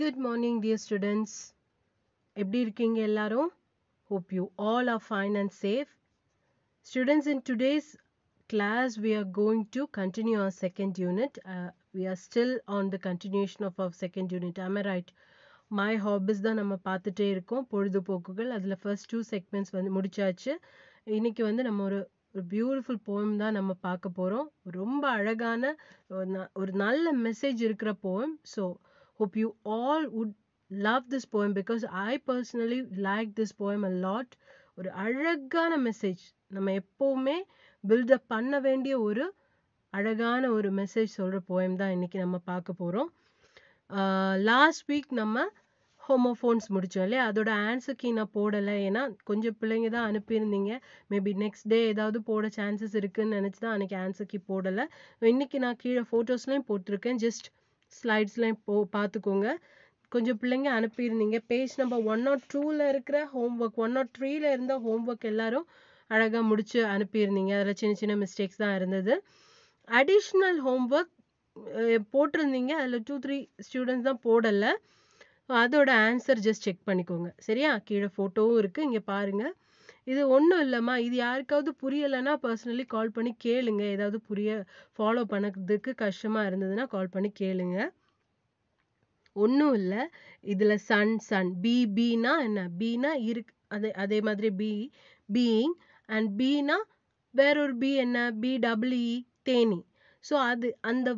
Good morning dear students எப்படி இருக்கீங்க எல்லாரும் hope you all are fine and safe students in today's class we are going to continue our second unit uh, we are still on the continuation of our second unit am write my hobbies தான் நம்ம பார்த்துட்டே இருக்கோம் பொழுதுபோக்குகள் அதில் first two segments வந்து முடிச்சாச்சு இன்றைக்கி வந்து நம்ம ஒரு ஒரு பியூட்டிஃபுல் போயம் தான் நம்ம பார்க்க போகிறோம் ரொம்ப அழகான ஒரு நல்ல மெசேஜ் இருக்கிற poem so Hope you all would love this poem because I personally like this poem a lot. ஒரு அழகான மெசேஜ் நம்ம எப்போவுமே பில்டப் பண்ண வேண்டிய ஒரு அழகான ஒரு மெசேஜ் சொல்கிற போயம் தான் இன்றைக்கி நம்ம பார்க்க போகிறோம் லாஸ்ட் வீக் நம்ம ஹோமோஃபோன்ஸ் முடித்தோம் இல்லையா அதோட ஆன்சர் கீ நான் போடலை ஏன்னா கொஞ்சம் பிள்ளைங்க தான் அனுப்பியிருந்தீங்க மேபி நெக்ஸ்ட் டே ஏதாவது போட சான்சஸ் இருக்குதுன்னு நினச்சி தான் அன்றைக்கி ஆன்சர் கீ போடலை இன்றைக்கி நான் கீழே ஃபோட்டோஸ்லேயும் போட்டிருக்கேன் ஜஸ்ட் ஸ்லைட்ஸ்லாம் போ பார்த்துக்கோங்க கொஞ்சம் பிள்ளைங்க அனுப்பியிருந்தீங்க பேஜ் நம்பர் ஒன் நாட் டூவில் இருக்கிற ஹோம் ஒர்க் ஒன் நாட் த்ரீயில் இருந்த ஹோம் ஒர்க் எல்லாரும் அழகாக முடிச்சு அனுப்பியிருந்தீங்க அதில் சின்ன சின்ன மிஸ்டேக்ஸ் தான் இருந்தது அடிஷ்னல் ஹோம் ஒர்க் போட்டிருந்தீங்க அதில் டூ த்ரீ ஸ்டூடெண்ட்ஸ் தான் போடலை அதோட ஆன்சர் ஜஸ்ட் செக் பண்ணிக்கோங்க சரியா கீழே ஃபோட்டோவும் இருக்குது இங்கே பாருங்கள் இது ஒண்ணும் இல்லம்மா. இது யாருக்காவது புரியலன்னா பர்சனலி கால் பண்ணி கேளுங்க. ஏதாவது புரிய ஃபாலோ பண்ணதுக்கு கஷ்டமா இருந்ததுன்னா கால் பண்ணி கேளுங்க. ஒண்ணும் இல்ல. இதுல சன் சன் பி பின்னா என்ன? பின்னா இருக் அதே அதே மாதிரி பி பீயிங் அண்ட் பின்னா வேறொரு பி என்ன? பி டபிள்யூஇ e, தேனி. ஸோ அது அந்த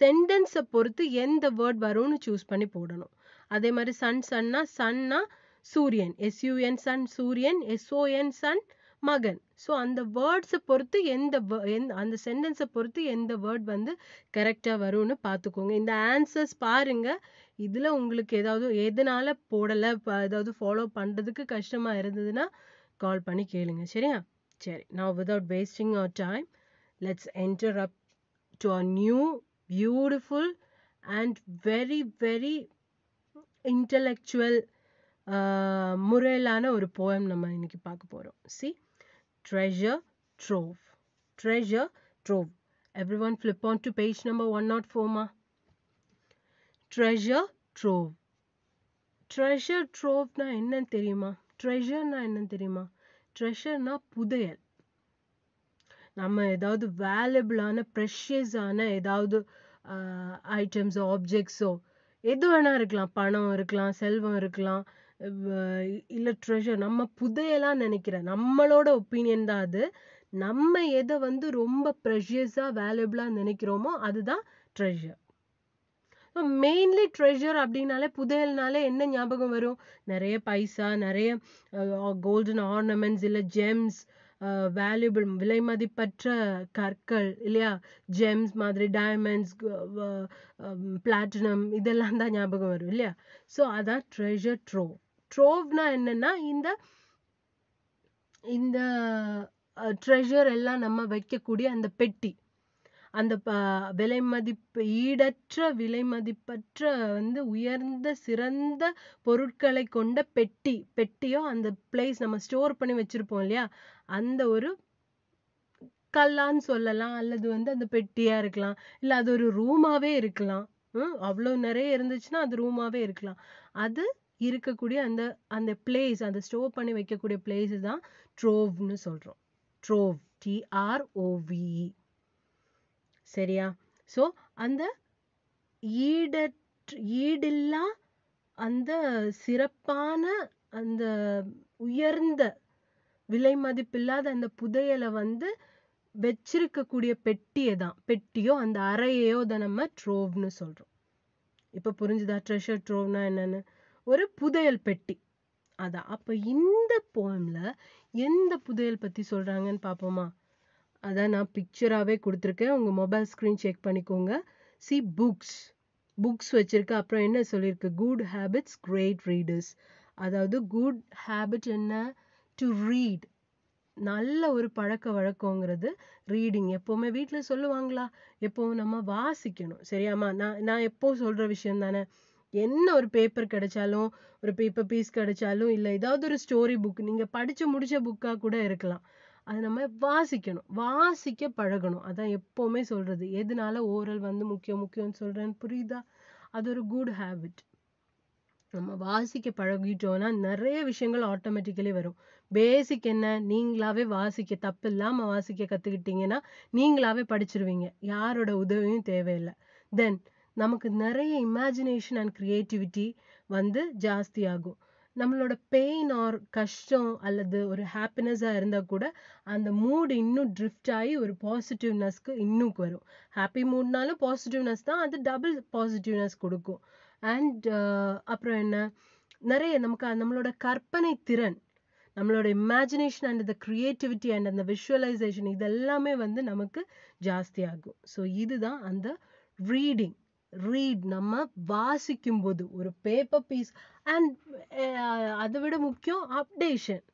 சென்டென்ஸை பொறுத்து எந்த வேர்ட் வரும்னு சூஸ் பண்ணி போடணும். அதே மாதிரி சன் சன்னா சன்னா சூரியன் எஸ்யூஎன் சன் சூரியன் எஸ்ஓஎன் சன் மகன் ஸோ அந்த வேர்ட்ஸை பொறுத்து எந்த அந்த சென்டென்ஸை பொறுத்து எந்த வேர்ட் வந்து கரெக்டாக வரும்னு பார்த்துக்கோங்க இந்த ஆன்சர்ஸ் பாருங்க இதில் உங்களுக்கு ஏதாவது எதனால போடலை ஏதாவது ஃபாலோ பண்ணுறதுக்கு கஷ்டமாக இருந்ததுன்னா கால் பண்ணி கேளுங்க சரியா சரி நான் without wasting our time let's enter up to a new beautiful and very very intellectual முறையிலான ஒரு போயம் நம்ம இன்னைக்கு பார்க்க போகிறோம் see treasure trove treasure trove everyone flip on to page number one naught ஃபோர்மா ட்ரெஷர் ட்ரோவ் ட்ரெஷர் ட்ரோவ்னா என்னன்னு தெரியுமா ட்ரெஷர்னா என்னன்னு தெரியுமா ட்ரெஷர்னா புதையல் நம்ம ஏதாவது வேலபிளான ப்ரெஷியஸான ஏதாவது ஐட்டம்ஸோ ஆப்ஜெக்ட்ஸோ எது வேணால் இருக்கலாம் பணம் இருக்கலாம் செல்வம் இருக்கலாம் இல்லை ட்ரெஷர் நம்ம புதையெல்லாம் நினைக்கிற நம்மளோட ஒப்பீனியன் தான் அது நம்ம எதை வந்து ரொம்ப ப்ரெஷியஸாக வேல்யூபிளாக நினைக்கிறோமோ அதுதான் ட்ரெஷர் மெயின்லி ட்ரெஷர் அப்படின்னாலே புதையல்னாலே என்ன ஞாபகம் வரும் நிறைய பைசா நிறைய கோல்டன் ஆர்னமெண்ட்ஸ் இல்லை ஜெம்ஸ் வேல்யூபிள் விலை மதிப்பற்ற கற்கள் இல்லையா ஜெம்ஸ் மாதிரி டைமண்ட்ஸ் பிளாட்டினம் இதெல்லாம் தான் ஞாபகம் வரும் இல்லையா ஸோ அதான் ட்ரெஷர் ட்ரோ ட்ரோவ்னா என்னன்னா இந்த இந்த ட்ரெஷர் எல்லாம் நம்ம வைக்கக்கூடிய அந்த பெட்டி அந்த ப விலை மதிப்பு ஈடற்ற விலை மதிப்பற்ற வந்து உயர்ந்த சிறந்த பொருட்களை கொண்ட பெட்டி பெட்டியோ அந்த பிளேஸ் நம்ம ஸ்டோர் பண்ணி வச்சிருப்போம் இல்லையா அந்த ஒரு கல்லான்னு சொல்லலாம் அல்லது வந்து அந்த பெட்டியா இருக்கலாம் இல்ல அது ஒரு ரூமாவே இருக்கலாம் அவ்வளவு நிறைய இருந்துச்சுன்னா அது ரூமாவே இருக்கலாம் அது இருக்கக்கூடிய அந்த அந்த பிளேஸ் அந்த ஸ்டோர் பண்ணி வைக்கக்கூடிய பிளேஸ் தான் ட்ரோவ்னு சொல்கிறோம் ட்ரோவ் டிஆர்ஓவிஇ e. சரியா ஸோ அந்த ஈடற்று ஈடில்லா அந்த சிறப்பான அந்த உயர்ந்த விலை மதிப்பில்லாத அந்த புதையலை வந்து வச்சிருக்கக்கூடிய பெட்டியை தான் பெட்டியோ அந்த அறையோ தான் நம்ம ட்ரோவ்னு சொல்கிறோம் இப்போ புரிஞ்சுதா ட்ரெஷர் ட்ரோவ்னா என்னன்னு ஒரு புதையல் பெட்டி அதான் அப்போ இந்த போம்ல எந்த புதையல் பற்றி சொல்கிறாங்கன்னு பாப்போமா அதான் நான் பிக்சராகவே கொடுத்துருக்கேன் உங்கள் மொபைல் ஸ்க்ரீன் செக் பண்ணிக்கோங்க சி புக்ஸ் புக்ஸ் வச்சுருக்கு அப்புறம் என்ன சொல்லியிருக்கு குட் ஹேபிட்ஸ் கிரேட் ரீடர்ஸ் அதாவது குட் ஹேபிட் என்ன டு ரீட் நல்ல ஒரு பழக்க வழக்கங்கிறது ரீடிங் எப்போவுமே வீட்டில் சொல்லுவாங்களா எப்போவும் நம்ம வாசிக்கணும் சரியாம்மா நான் நான் எப்போ சொல்கிற விஷயம் தானே என்ன ஒரு பேப்பர் கிடைச்சாலும் ஒரு பேப்பர் பீஸ் கிடைச்சாலும் இல்லை ஏதாவது ஒரு ஸ்டோரி புக் நீங்கள் படித்து முடித்த புக்காக கூட இருக்கலாம் அதை நம்ம வாசிக்கணும் வாசிக்க பழகணும் அதான் எப்போவுமே சொல்கிறது எதனால ஓரல் வந்து முக்கியம் முக்கியம்னு சொல்கிறேன்னு புரியுதா அது ஒரு குட் ஹேபிட் நம்ம வாசிக்க பழகிட்டோம்னா நிறைய விஷயங்கள் ஆட்டோமேட்டிக்கலி வரும் பேசிக் என்ன நீங்களாவே வாசிக்க தப்பு இல்லாமல் வாசிக்க கற்றுக்கிட்டீங்கன்னா நீங்களாவே படிச்சிருவீங்க யாரோட உதவியும் தேவையில்லை தென் நமக்கு நிறைய இமேஜினேஷன் அண்ட் க்ரியேட்டிவிட்டி வந்து ஜாஸ்தியாகும் நம்மளோட பெயின் ஆர் கஷ்டம் அல்லது ஒரு ஹாப்பினஸாக இருந்தால் கூட அந்த மூடு இன்னும் ட்ரிஃப்ட் ஆகி ஒரு பாசிட்டிவ்னஸ்க்கு இன்னும் வரும் ஹாப்பி மூட்னாலும் பாசிட்டிவ்னஸ் தான் அது டபுள் பாசிட்டிவ்னஸ் கொடுக்கும் அண்ட் uh, அப்புறம் என்ன நிறைய நமக்கு நம்மளோட கற்பனை திறன் நம்மளோட imagination and the creativity and அந்த விஷுவலைசேஷன் இதெல்லாமே வந்து நமக்கு ஜாஸ்தியாகும் ஸோ இதுதான் அந்த ரீடிங் ரீட் நம்ம வாசிக்கும் போது ஒரு பேப்பர் பீஸ் அண்ட் அதை விட முக்கியம் அப்டேஷன்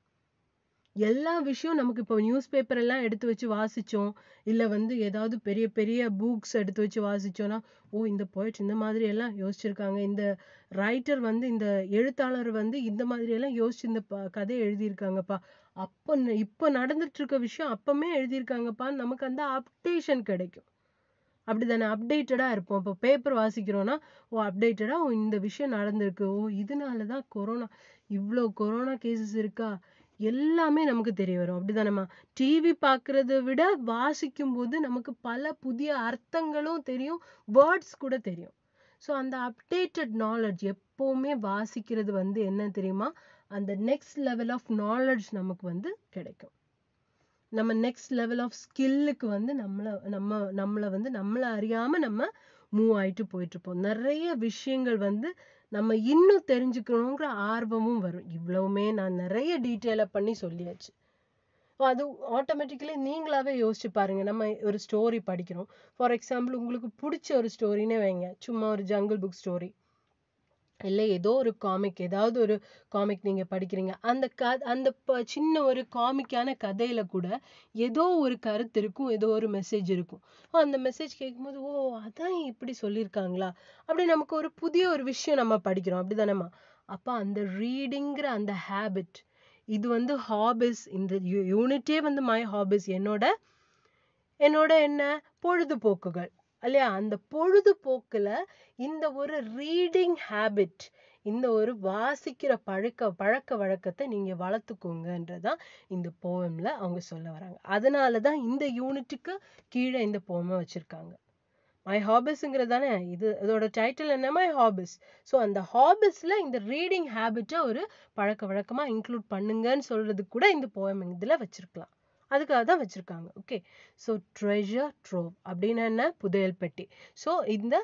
எல்லா விஷயம் நமக்கு இப்போ நியூஸ் பேப்பர் எல்லாம் எடுத்து வச்சு வாசித்தோம் இல்லை வந்து ஏதாவது பெரிய பெரிய புக்ஸ் எடுத்து வச்சு வாசித்தோன்னா ஓ இந்த போய்ட்ஸ் இந்த மாதிரி எல்லாம் யோசிச்சிருக்காங்க இந்த ரைட்டர் வந்து இந்த எழுத்தாளர் வந்து இந்த மாதிரி எல்லாம் யோசிச்சு இந்த கதையை எழுதியிருக்காங்கப்பா அப்போ இப்போ நடந்துட்டு இருக்க விஷயம் அப்பவுமே எழுதியிருக்காங்கப்பான்னு நமக்கு அந்த அப்டேஷன் கிடைக்கும் அப்படி தானே அப்டேட்டடாக இருப்போம் இப்போ பேப்பர் வாசிக்கிறோன்னா ஓ அப்டேட்டடாக ஓ இந்த விஷயம் நடந்திருக்கு ஓ இதனால தான் கொரோனா இவ்வளோ கொரோனா கேசஸ் இருக்கா எல்லாமே நமக்கு தெரிய வரும் அப்படிதானம்மா டிவி பார்க்கறத விட வாசிக்கும் போது நமக்கு பல புதிய அர்த்தங்களும் தெரியும் வேர்ட்ஸ் கூட தெரியும் ஸோ அந்த அப்டேட்டட் நாலெட்ஜ் எப்போவுமே வாசிக்கிறது வந்து என்ன தெரியுமா அந்த நெக்ஸ்ட் லெவல் ஆஃப் நாலெட்ஜ் நமக்கு வந்து கிடைக்கும் நம்ம நெக்ஸ்ட் லெவல் ஆஃப் ஸ்கில்லுக்கு வந்து நம்மளை நம்ம நம்மளை வந்து நம்மளை அறியாமல் நம்ம மூவ் ஆகிட்டு போயிட்டுருப்போம் நிறைய விஷயங்கள் வந்து நம்ம இன்னும் தெரிஞ்சுக்கணுங்கிற ஆர்வமும் வரும் இவ்வளவுமே நான் நிறைய டீட்டெயிலாக பண்ணி சொல்லியாச்சு அது ஆட்டோமேட்டிக்கலி நீங்களாவே யோசிச்சு பாருங்க நம்ம ஒரு ஸ்டோரி படிக்கிறோம் ஃபார் எக்ஸாம்பிள் உங்களுக்கு பிடிச்ச ஒரு ஸ்டோரினே வைங்க சும்மா ஒரு ஜங்கிள் புக் ஸ்டோரி இல்லை ஏதோ ஒரு காமிக் ஏதாவது ஒரு காமிக் நீங்கள் படிக்கிறீங்க அந்த க அந்த ப சின்ன ஒரு காமிக்கான கதையில் கூட ஏதோ ஒரு கருத்து இருக்கும் ஏதோ ஒரு மெசேஜ் இருக்கும் அந்த மெசேஜ் கேட்கும்போது ஓ அதான் இப்படி சொல்லியிருக்காங்களா அப்படி நமக்கு ஒரு புதிய ஒரு விஷயம் நம்ம படிக்கிறோம் அப்படி தானேம்மா அப்போ அந்த ரீடிங்கிற அந்த ஹேபிட் இது வந்து ஹாபிஸ் இந்த யூனிட்டே வந்து மை ஹாபிஸ் என்னோட என்னோட என்ன பொழுதுபோக்குகள் இல்லையா அந்த பொழுதுபோக்குல இந்த ஒரு ரீடிங் ஹேபிட் இந்த ஒரு வாசிக்கிற பழக்க பழக்க வழக்கத்தை நீங்க வளர்த்துக்கோங்கன்றதான் இந்த போயம்ல அவங்க சொல்ல வராங்க தான் இந்த யூனிட்டுக்கு கீழே இந்த போயமை வச்சிருக்காங்க மை ஹாபிஸ்ங்கிறது தானே இது இதோட டைட்டில் என்ன மை ஹாபிஸ் ஸோ அந்த ஹாபிஸில் இந்த ரீடிங் ஹேபிட்டை ஒரு பழக்க வழக்கமாக இன்க்ளூட் பண்ணுங்கன்னு சொல்கிறதுக்கு கூட இந்த போயம் இதில் வச்சுருக்கலாம் அதுக்காக தான் வச்சுருக்காங்க ஓகே ஸோ ட்ரெஷர் ட்ரோவ் அப்படின்னா என்ன புதையல் பெட்டி ஸோ இந்த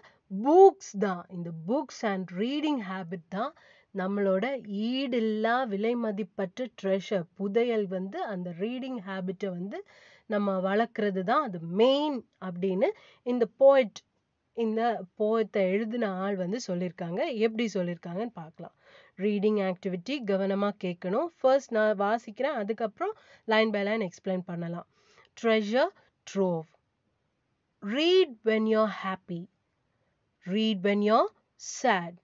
புக்ஸ் தான் இந்த புக்ஸ் அண்ட் ரீடிங் ஹேபிட் தான் நம்மளோட ஈடில்லா விலை மதிப்பற்ற ட்ரெஷர் புதையல் வந்து அந்த ரீடிங் ஹேபிட்டை வந்து நம்ம வளர்க்குறது தான் அது மெயின் அப்படின்னு இந்த போய்ட் இந்த போயத்தை எழுதின ஆள் வந்து சொல்லியிருக்காங்க எப்படி சொல்லியிருக்காங்கன்னு பார்க்கலாம் reading activity கவனமா கேட்கணும் first na நான் வாசிக்கிறேன் அதுக்கப்புறம் line by line explain parnala. treasure trove read when you're happy read when you're sad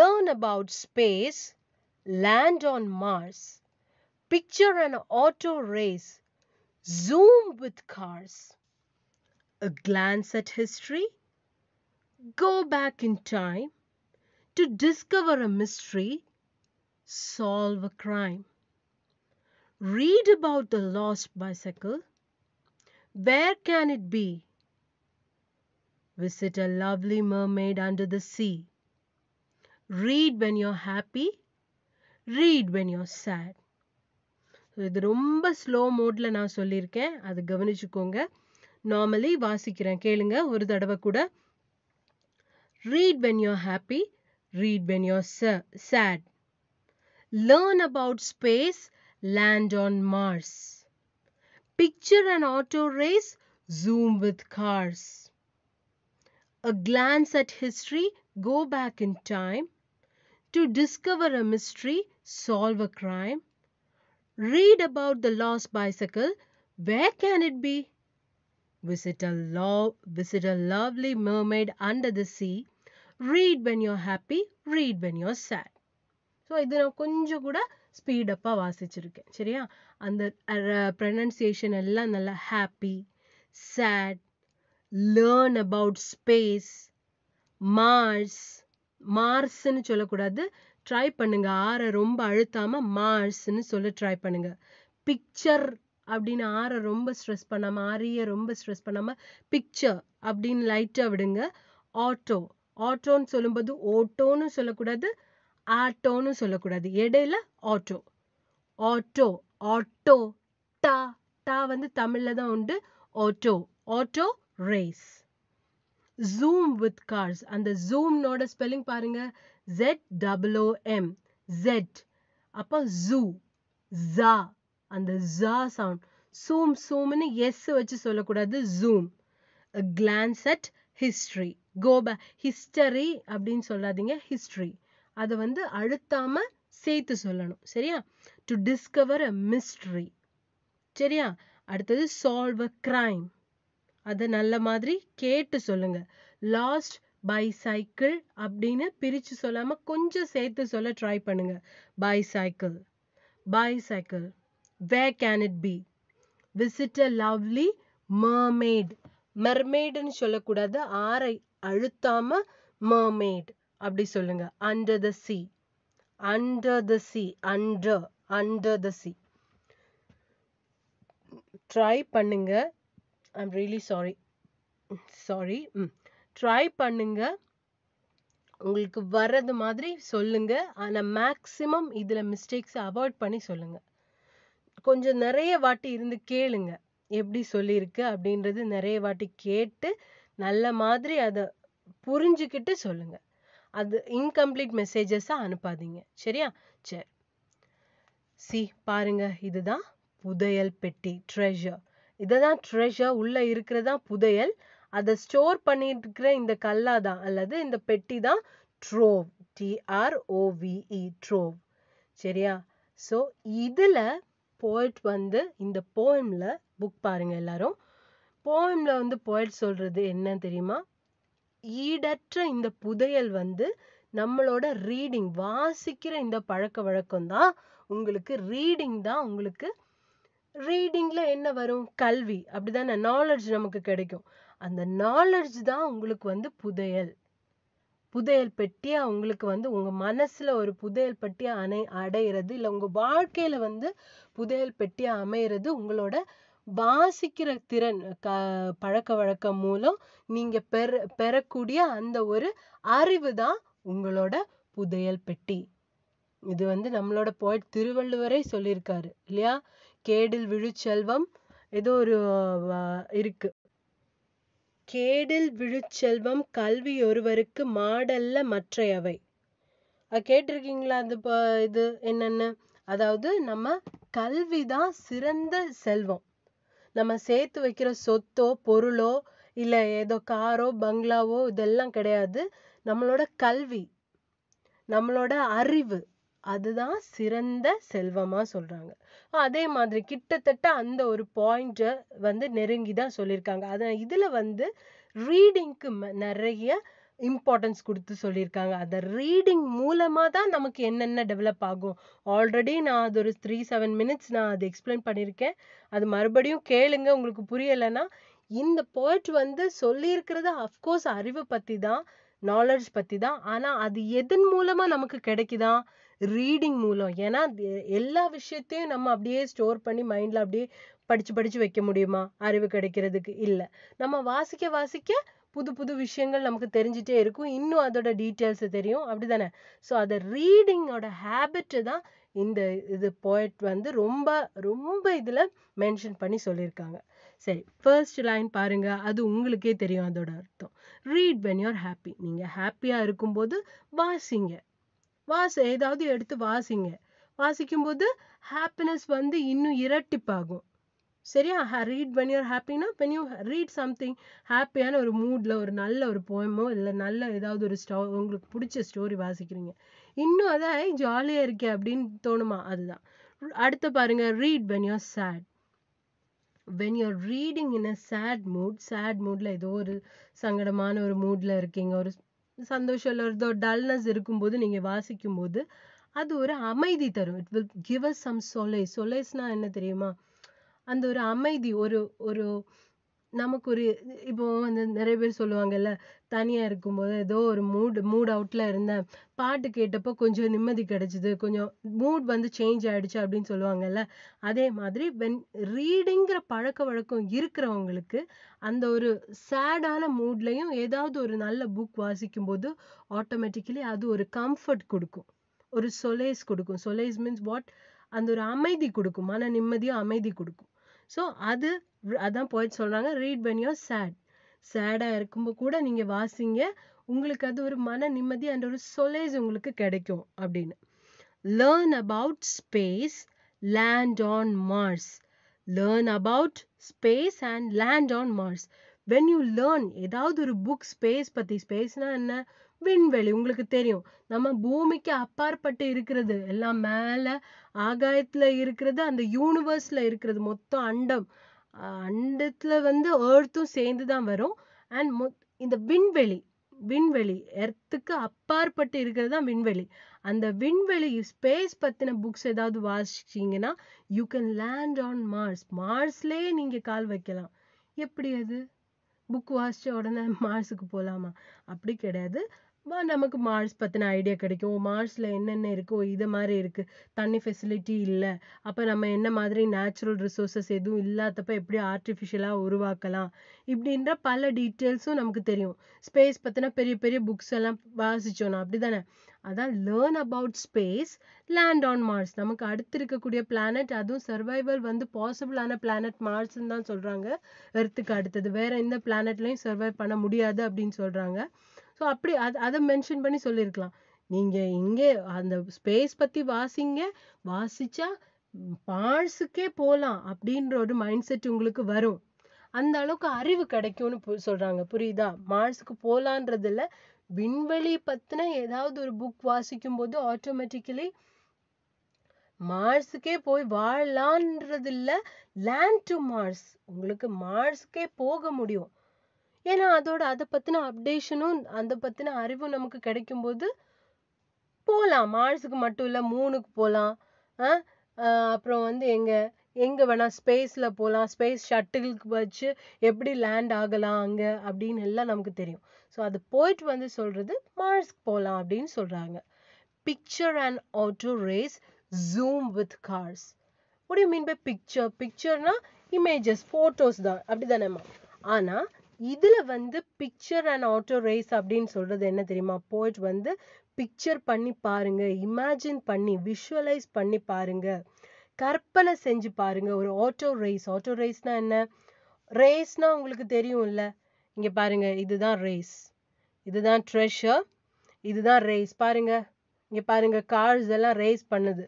learn about space land on mars picture an auto race zoom with cars a glance at history go back in time to discover a mystery, solve a crime. Read about the lost bicycle. Where can it be? Visit a lovely mermaid under the sea. Read when you're happy. Read when you're sad. So இது ரொம்ப slow மோடில் நான் சொல்லியிருக்கேன் அது கவனிச்சுக்கோங்க normally வாசிக்கிறேன் கேளுங்க ஒரு தடவை கூட read when you happy Read when you're sad. Learn about space, land on Mars. Picture an auto race, zoom with cars. A glance at history, go back in time. To discover a mystery, solve a crime. Read about the lost bicycle, where can it be? Visit a, lo- visit a lovely mermaid under the sea read when you're happy read when you sad so இது நான் கொஞ்சம் கூட ஸ்பீடப்பாக வாசிச்சிருக்கேன் சரியா அந்த pronunciation எல்லாம் நல்லா happy sad learn about space Mars மார்ஸ்ன்னு சொல்லக்கூடாது ட்ரை பண்ணுங்க ஆரை ரொம்ப அழுத்தாமல் மார்ஸ்ன்னு சொல்ல ட்ரை பண்ணுங்க பிக்சர் அப்படின்னு ஆரை ரொம்ப ஸ்ட்ரெஸ் பண்ணாமல் ஆரிய e ரொம்ப ஸ்ட்ரெஸ் பண்ணாமல் பிக்சர் அப்படின்னு லைட்டாக விடுங்க ஆட்டோ ஆட்டோன்னு சொல்லும்போது ஓட்டோன்னு சொல்லக்கூடாது ஆட்டோன்னு சொல்லக்கூடாது இடையில ஆட்டோ ஆட்டோ ஆட்டோ டா டா வந்து தமிழ்ல தான் உண்டு auto auto race zoom with cars அந்த ஜூம்னோட ஸ்பெல்லிங் பாருங்க ஜெட் எம் ஜெட் அப்போ ஜூ ஜா அந்த ஜா சவுண்ட் சூம் சூம்னு எஸ் வச்சு சொல்லக்கூடாது ஜூம் கிளான்ஸ் அட் ஹிஸ்ட்ரி கோப ஹிஸ்டரி அப்படின்னு சொல்லாதீங்க ஹிஸ்ட்ரி அதை வந்து அழுத்தாம சேர்த்து சொல்லணும் சரியா டு டிஸ்கவர் அ மிஸ்ட்ரி சரியா அடுத்தது சால்வ் அ கிரைம் அதை நல்ல மாதிரி கேட்டு சொல்லுங்க லாஸ்ட் சைக்கிள் அப்படின்னு பிரித்து சொல்லாமல் கொஞ்சம் சேர்த்து சொல்ல ட்ரை பண்ணுங்க bicycle bicycle way can it be visit a lovely mermaid மெர்மேடுன்னு சொல்லக்கூடாது ஆரை அழுத்தாம mermaid அப்படி சொல்லுங்க under the sea under the sea under under the sea try பண்ணுங்க I'm really sorry sorry um try பண்ணுங்க உங்களுக்கு வர்றது மாதிரி சொல்லுங்க ஆனால் மேக்சிமம் இதில் மிஸ்டேக்ஸை அவாய்ட் பண்ணி சொல்லுங்க கொஞ்சம் நிறைய வாட்டி இருந்து கேளுங்க எப்படி சொல்லியிருக்கு அப்படின்றது நிறைய வாட்டி கேட்டு நல்ல மாதிரி அதை புரிஞ்சுக்கிட்டு சொல்லுங்க அது இன்கம்ப்ளீட் மெசேஜஸை அனுப்பாதீங்க சரியா சரி சி பாருங்க இதுதான் புதையல் பெட்டி ட்ரெஷர் இதை தான் ட்ரெஷர் உள்ளே இருக்கிறதா புதையல் அதை ஸ்டோர் பண்ணிட்டு இருக்கிற இந்த கல்லா தான் அல்லது இந்த பெட்டி தான் ட்ரோவ் டிஆர்ஓவிஇ ட்ரோவ் e, சரியா ஸோ இதில் போய்ட் வந்து இந்த போயமில் புக் பாருங்கள் எல்லாரும் போயம்ல வந்து போய்ட் சொல்றது என்ன தெரியுமா ஈடற்ற இந்த புதையல் வந்து நம்மளோட ரீடிங் வாசிக்கிற இந்த பழக்க வழக்கம் தான் உங்களுக்கு ரீடிங் தான் உங்களுக்கு ரீடிங்ல என்ன வரும் கல்வி அப்படிதானே நாலேஜ் நமக்கு கிடைக்கும் அந்த நாலெட்ஜ் தான் உங்களுக்கு வந்து புதையல் புதையல் பெட்டியா உங்களுக்கு வந்து உங்கள் மனசுல ஒரு புதையல் பெட்டியா அணை அடையிறது இல்லை உங்க வாழ்க்கையில வந்து புதையல் பெட்டியா அமையிறது உங்களோட வாசிக்கிற திறன் க பழக்க வழக்கம் மூலம் நீங்க பெற பெறக்கூடிய அந்த ஒரு அறிவுதான் உங்களோட புதையல் பெட்டி இது வந்து நம்மளோட போய்ட் திருவள்ளுவரே சொல்லியிருக்காரு இல்லையா கேடில் விழுச்செல்வம் ஏதோ ஒரு இருக்கு கேடில் விழுச்செல்வம் கல்வி ஒருவருக்கு மாடல்ல மற்றையவை கேட்டிருக்கீங்களா அது இது என்னென்னு அதாவது நம்ம கல்வி தான் சிறந்த செல்வம் நம்ம சேர்த்து வைக்கிற சொத்தோ பொருளோ இல்லை ஏதோ காரோ பங்களாவோ இதெல்லாம் கிடையாது நம்மளோட கல்வி நம்மளோட அறிவு அதுதான் சிறந்த செல்வமா சொல்றாங்க அதே மாதிரி கிட்டத்தட்ட அந்த ஒரு பாயிண்ட்டை வந்து நெருங்கி தான் சொல்லியிருக்காங்க அதை இதுல வந்து ரீடிங்க்கு நிறைய இம்பார்ட்டன்ஸ் கொடுத்து சொல்லியிருக்காங்க அதை ரீடிங் மூலமாக தான் நமக்கு என்னென்ன டெவலப் ஆகும் ஆல்ரெடி நான் அது ஒரு த்ரீ செவன் மினிட்ஸ் நான் அது எக்ஸ்பிளைன் பண்ணியிருக்கேன் அது மறுபடியும் கேளுங்க உங்களுக்கு புரியலைன்னா இந்த போய்ட் வந்து சொல்லியிருக்கிறது அஃப்கோர்ஸ் அறிவை பற்றி தான் நாலெட்ஜ் பற்றி தான் ஆனால் அது எதன் மூலமாக நமக்கு கிடைக்குதான் ரீடிங் மூலம் ஏன்னா எல்லா விஷயத்தையும் நம்ம அப்படியே ஸ்டோர் பண்ணி மைண்டில் அப்படியே படித்து படித்து வைக்க முடியுமா அறிவு கிடைக்கிறதுக்கு இல்லை நம்ம வாசிக்க வாசிக்க புது புது விஷயங்கள் நமக்கு தெரிஞ்சிட்டே இருக்கும் இன்னும் அதோட டீட்டெயில்ஸ் தெரியும் அப்படி தானே ஸோ அதை ரீடிங்கோட ஹேபிட் தான் இந்த இது போய்ட் வந்து ரொம்ப ரொம்ப இதில் மென்ஷன் பண்ணி சொல்லியிருக்காங்க சரி ஃபர்ஸ்ட் லைன் பாருங்கள் அது உங்களுக்கே தெரியும் அதோட அர்த்தம் ரீட் வென் யூஆர் ஹாப்பி நீங்கள் ஹாப்பியாக இருக்கும்போது வாசிங்க வாச ஏதாவது எடுத்து வாசிங்க வாசிக்கும்போது ஹாப்பினஸ் வந்து இன்னும் இரட்டிப்பாகும் சரியா ரீட் வென் யூர் ஹாப்பினா வென் யூ ரீட் சம்திங் ஹாப்பியான ஒரு மூடில் ஒரு நல்ல ஒரு போயமோ இல்லை நல்ல ஏதாவது ஒரு ஸ்டோ உங்களுக்கு பிடிச்ச ஸ்டோரி வாசிக்கிறீங்க இன்னும் அதை ஜாலியாக இருக்கே அப்படின்னு தோணுமா அதுதான் அடுத்து பாருங்க read when you're sad when you're reading in a sad mood sad மூடில் ஏதோ ஒரு சங்கடமான ஒரு மூடில் இருக்கீங்க ஒரு சந்தோஷம் இல்லை ஒரு டல்னஸ் இருக்கும்போது நீங்கள் வாசிக்கும்போது அது ஒரு அமைதி தரும் it will give us some சொலை சொலைஸ்னால் என்ன தெரியுமா அந்த ஒரு அமைதி ஒரு ஒரு நமக்கு ஒரு இப்போ வந்து நிறைய பேர் சொல்லுவாங்கல்ல தனியா இருக்கும்போது ஏதோ ஒரு மூட் மூட் அவுட்டில் இருந்தேன் பாட்டு கேட்டப்போ கொஞ்சம் நிம்மதி கிடைச்சது கொஞ்சம் மூட் வந்து சேஞ்ச் ஆயிடுச்சு அப்படின்னு சொல்லுவாங்கல்ல அதே மாதிரி வென் ரீடிங்கிற பழக்க வழக்கம் இருக்கிறவங்களுக்கு அந்த ஒரு சேடான மூட்லையும் ஏதாவது ஒரு நல்ல புக் வாசிக்கும் போது ஆட்டோமேட்டிக்கலி அது ஒரு கம்ஃபர்ட் கொடுக்கும் ஒரு சொலேஸ் கொடுக்கும் சொலேஸ் மீன்ஸ் வாட் அந்த ஒரு அமைதி கொடுக்கும் மன நிம்மதியும் அமைதி கொடுக்கும் ஸோ அது அதான் போயிட்டு சொல்கிறாங்க ரீட் வென் யூர் சேட் சேடாக இருக்கும்போது கூட நீங்கள் வாசிங்க உங்களுக்கு அது ஒரு மன நிம்மதி அண்ட் ஒரு சொலேஜ் உங்களுக்கு கிடைக்கும் அப்படின்னு learn about space land on Mars learn about space and land on Mars when you learn ஏதாவது ஒரு புக் ஸ்பேஸ் பற்றி ஸ்பேஸ்னால் என்ன விண்வெளி உங்களுக்கு தெரியும் நம்ம பூமிக்கு அப்பாற்பட்டு இருக்கிறது எல்லாம் மேல ஆகாயத்துல இருக்கிறது அந்த யூனிவர்ஸ்ல இருக்கிறது மொத்தம் அண்டம் அண்டத்துல வந்து ஏர்த்தும் சேர்ந்து தான் வரும் அண்ட் இந்த விண்வெளி விண்வெளி எர்த்துக்கு அப்பாற்பட்டு இருக்கிறது தான் விண்வெளி அந்த விண்வெளி ஸ்பேஸ் பத்தின புக்ஸ் ஏதாவது வாசிச்சிங்கன்னா you can land on Mars மார்ஸ்லயே நீங்க கால் வைக்கலாம் எப்படி அது புக் வாசிச்ச உடனே மார்ஸுக்கு போகலாமா அப்படி கிடையாது வா நமக்கு மார்ஸ் பற்றின ஐடியா கிடைக்கும் மார்ஸில் என்னென்ன இருக்கோ இதை மாதிரி இருக்குது தண்ணி ஃபெசிலிட்டி இல்லை அப்போ நம்ம என்ன மாதிரி நேச்சுரல் ரிசோர்ஸஸ் எதுவும் இல்லாதப்ப எப்படி ஆர்டிஃபிஷியலாக உருவாக்கலாம் இப்படின்ற பல டீட்டெயில்ஸும் நமக்கு தெரியும் ஸ்பேஸ் பற்றின பெரிய பெரிய புக்ஸ் எல்லாம் வாசித்தோம் அப்படி தானே அதான் learn about space land on Mars நமக்கு அடுத்து இருக்கக்கூடிய பிளானட் அதுவும் சர்வைவல் வந்து பாசிபிளான பிளானட் மார்ஸ்ன்னு தான் சொல்கிறாங்க எர்த்துக்கு அடுத்தது வேறு எந்த பிளானட்லையும் சர்வைவ் பண்ண முடியாது அப்படின்னு சொல்கிறாங்க ஸோ அப்படி அது அதை மென்ஷன் பண்ணி சொல்லியிருக்கலாம் நீங்கள் இங்கே அந்த ஸ்பேஸ் பற்றி வாசிங்க வாசிச்சா மார்ஸுக்கே போகலாம் அப்படின்ற ஒரு மைண்ட் செட் உங்களுக்கு வரும் அந்த அளவுக்கு அறிவு கிடைக்கும்னு பு சொல்கிறாங்க புரியுதா மார்ஸுக்கு இல்ல விண்வெளி பத்தின ஏதாவது ஒரு புக் வாசிக்கும் போது ஆட்டோமேட்டிக்கலி மார்ஸுக்கே போய் இல்ல லேண்ட் டு மார்ஸ் உங்களுக்கு மார்ஸுக்கே போக முடியும் ஏன்னா அதோட அதை பற்றின அப்டேஷனும் அதை பற்றின அறிவும் நமக்கு கிடைக்கும்போது போகலாம் மார்ஸுக்கு மட்டும் இல்லை மூணுக்கு போகலாம் அப்புறம் வந்து எங்கே எங்கே வேணால் ஸ்பேஸில் போகலாம் ஸ்பேஸ் ஷட்டிலுக்கு வச்சு எப்படி லேண்ட் ஆகலாம் அங்கே அப்படின்னு எல்லாம் நமக்கு தெரியும் ஸோ அது போயிட்டு வந்து சொல்கிறது மார்ஸ்க்கு போகலாம் அப்படின்னு சொல்கிறாங்க picture and auto race zoom with cars உடைய மீன் பை பிக்சர் பிக்சர்னால் இமேஜஸ் ஃபோட்டோஸ் தான் அப்படி தானேம்மா ஆனால் இதுல வந்து பிக்சர் அண்ட் ஆட்டோ ரேஸ் அப்படின்னு சொல்றது என்ன தெரியுமா போய்ட் வந்து பிக்சர் பண்ணி பாருங்க இமேஜின் பண்ணி விஷுவலைஸ் பண்ணி பாருங்க கற்பனை செஞ்சு பாருங்க ஒரு ஆட்டோ ரேஸ் ஆட்டோ ரேஸ்னா என்ன ரேஸ்னா உங்களுக்கு இல்ல இங்க பாருங்க இதுதான் ரேஸ் இதுதான் ட்ரெஷர் இதுதான் ரேஸ் பாருங்க இங்க பாருங்க கார்ஸ் எல்லாம் ரேஸ் பண்ணுது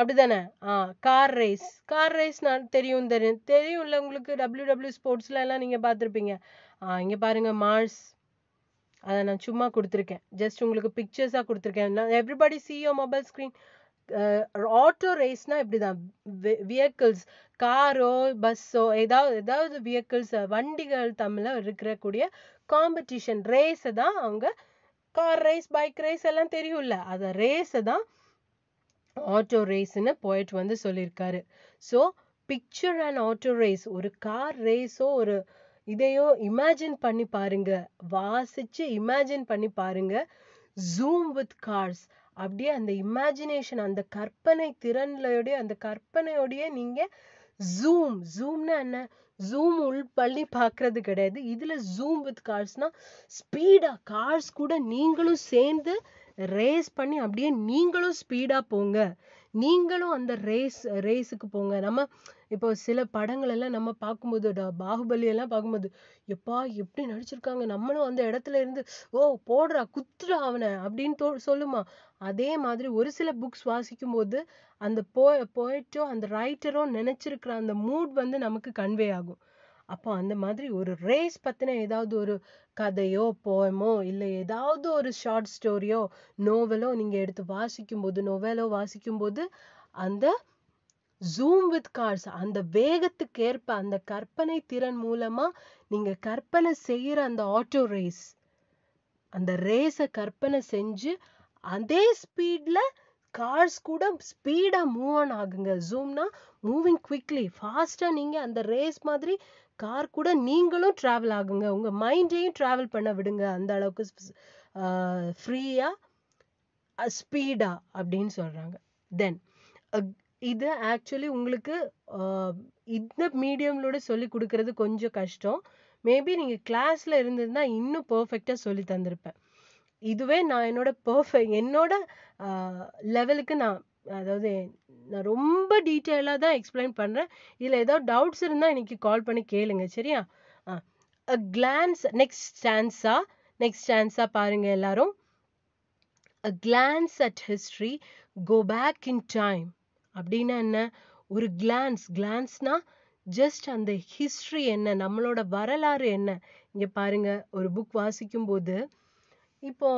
அப்படிதானே ஆ கார் ரேஸ் கார் ரேஸ் நான் தெரியும் தெரியும் தெரியும்ல உங்களுக்கு டபிள்யூ டபிள்யூ ஸ்போர்ட்ஸ்ல எல்லாம் நீங்கள் பார்த்துருப்பீங்க ஆ இங்கே பாருங்க மார்ஸ் அதை நான் சும்மா கொடுத்துருக்கேன் ஜஸ்ட் உங்களுக்கு பிக்சர்ஸாக கொடுத்துருக்கேன் நான் everybody see mobile screen auto ரேஸ்னால் இப்படி தான் வெஹிக்கிள்ஸ் காரோ பஸ்ஸோ ஏதாவது ஏதாவது வியக்கிள்ஸ் வண்டிகள் தமிழில் இருக்கக்கூடிய காம்படிஷன் ரேஸை தான் அவங்க கார் ரேஸ் பைக் ரேஸ் எல்லாம் தெரியும்ல அதை ரேஸை தான் ஆட்டோ ரேஸ்னு போய்ட் வந்து சொல்லியிருக்காரு so picture and auto race ஒரு கார் ரேஸோ ஒரு இதையோ இமேஜின் பண்ணி பாருங்க வாசிச்சு இமேஜின் பண்ணி பாருங்க ஜூம் வித் கார்ஸ் அப்படியே அந்த இமேஜினேஷன் அந்த கற்பனை திறன்லையோடைய அந்த கற்பனையோடைய நீங்க ஜூம் ஜூம்னா என்ன ஜூம் உள் பண்ணி பார்க்கறது கிடையாது இதுல ஜூம் வித் கார்ஸ்னால் ஸ்பீடா கார்ஸ் கூட நீங்களும் சேர்ந்து ரேஸ் பண்ணி அப்படியே நீங்களும் ஸ்பீடாக போங்க நீங்களும் அந்த ரேஸ் ரேஸுக்கு போங்க நம்ம இப்போ சில படங்கள் எல்லாம் நம்ம பார்க்கும்போது பாகுபலி எல்லாம் பார்க்கும்போது எப்பா எப்படி நடிச்சிருக்காங்க நம்மளும் அந்த இடத்துல இருந்து ஓ போடுறா குத்துறா அவனை அப்படின்னு சொல்லுமா அதே மாதிரி ஒரு சில புக்ஸ் வாசிக்கும் போது அந்த போ போய்ட்டோ அந்த ரைட்டரோ நினச்சிருக்கிற அந்த மூட் வந்து நமக்கு கன்வே ஆகும் அப்போ அந்த மாதிரி ஒரு ரேஸ் பற்றின ஏதாவது ஒரு கதையோ போயமோ இல்லை ஏதாவது ஒரு ஷார்ட் ஸ்டோரியோ நோவலோ நீங்கள் எடுத்து வாசிக்கும்போது நோவலோ வாசிக்கும்போது அந்த ஜூம் வித் கார்ஸ் அந்த வேகத்துக்கு ஏற்ப அந்த கற்பனை திறன் மூலமாக நீங்கள் கற்பனை செய்கிற அந்த ஆட்டோ ரேஸ் அந்த ரேஸை கற்பனை செஞ்சு அதே ஸ்பீடில் கார்ஸ் கூட ஸ்பீடாக மூவ் ஆன் ஆகுங்க ஜூம்னா மூவிங் குவிக்லி ஃபாஸ்ட்டாக நீங்கள் அந்த ரேஸ் மாதிரி கார் கூட நீங்களும் ட்ராவல் ஆகுங்க உங்கள் மைண்டையும் ட்ராவல் பண்ண விடுங்க அந்த அளவுக்கு ஃப்ரீயாக ஸ்பீடாக அப்படின்னு சொல்கிறாங்க தென் இது ஆக்சுவலி உங்களுக்கு இந்த மீடியம்லோட சொல்லி கொடுக்கறது கொஞ்சம் கஷ்டம் மேபி நீங்கள் கிளாஸில் இருந்திருந்தா இன்னும் பர்ஃபெக்டாக சொல்லி தந்திருப்பேன் இதுவே நான் என்னோட பர்ஃபெக்ட் என்னோட லெவலுக்கு நான் அதாவது நான் ரொம்ப டீட்டெயிலாக தான் எக்ஸ்பிளைன் பண்ணுறேன் இதில் ஏதோ டவுட்ஸ் இருந்தால் எனக்கு கால் பண்ணி கேளுங்க சரியா ஆ a glance next stanza next stanza பாருங்கள் எல்லாரும் a glance at history go back in time அப்படின்னா என்ன ஒரு கிளான்ஸ் கிளான்ஸ்னா ஜஸ்ட் அந்த ஹிஸ்ட்ரி என்ன நம்மளோட வரலாறு என்ன இங்கே பாருங்க ஒரு புக் வாசிக்கும் போது இப்போ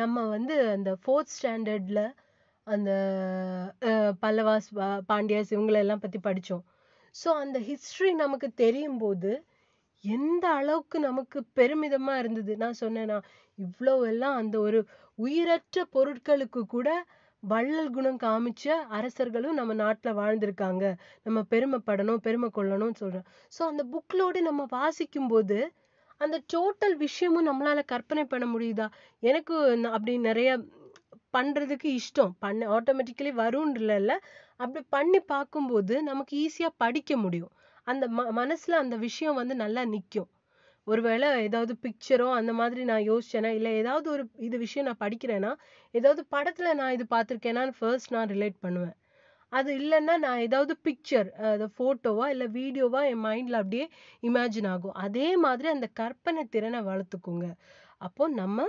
நம்ம வந்து அந்த ஃபோர்த் ஸ்டாண்டர்டில் அந்த பல்லவாஸ் பாண்டியாஸ் இவங்களெல்லாம் பற்றி படித்தோம் ஸோ அந்த ஹிஸ்ட்ரி நமக்கு தெரியும் போது எந்த அளவுக்கு நமக்கு பெருமிதமாக இருந்தது நான் சொன்னேன்னா இவ்வளோ எல்லாம் அந்த ஒரு உயிரற்ற பொருட்களுக்கு கூட வள்ளல் குணம் காமிச்ச அரசர்களும் நம்ம நாட்டில் வாழ்ந்திருக்காங்க நம்ம பெருமைப்படணும் பெருமை கொள்ளணும்னு சொல்கிறோம் ஸோ அந்த புக்லோடு நம்ம வாசிக்கும் போது அந்த டோட்டல் விஷயமும் நம்மளால் கற்பனை பண்ண முடியுதா எனக்கு அப்படி நிறைய பண்றதுக்கு இஷ்டம் பண்ண automatically வரும்ன்னு இல்ல அப்படி பண்ணி பார்க்கும்போது நமக்கு easy ஆ படிக்க முடியும் அந்த ம மனசுல அந்த விஷயம் வந்து நல்லா நிக்கும் ஒருவேளை ஏதாவது picture ஓ அந்த மாதிரி நான் யோசிச்சேன்னா இல்லை ஏதாவது ஒரு இது விஷயம் நான் படிக்கிறேன்னா ஏதாவது படத்துல நான் இது பார்த்திருக்கேனான்னு first நான் relate பண்ணுவேன் அது இல்லைன்னா நான் ஏதாவது பிக்சர் அது போட்டோவா இல்லை வீடியோவா என் மைண்ட்ல அப்படியே இமேஜின் ஆகும் அதே மாதிரி அந்த கற்பனை திறனை வளர்த்துக்குங்க அப்போ நம்ம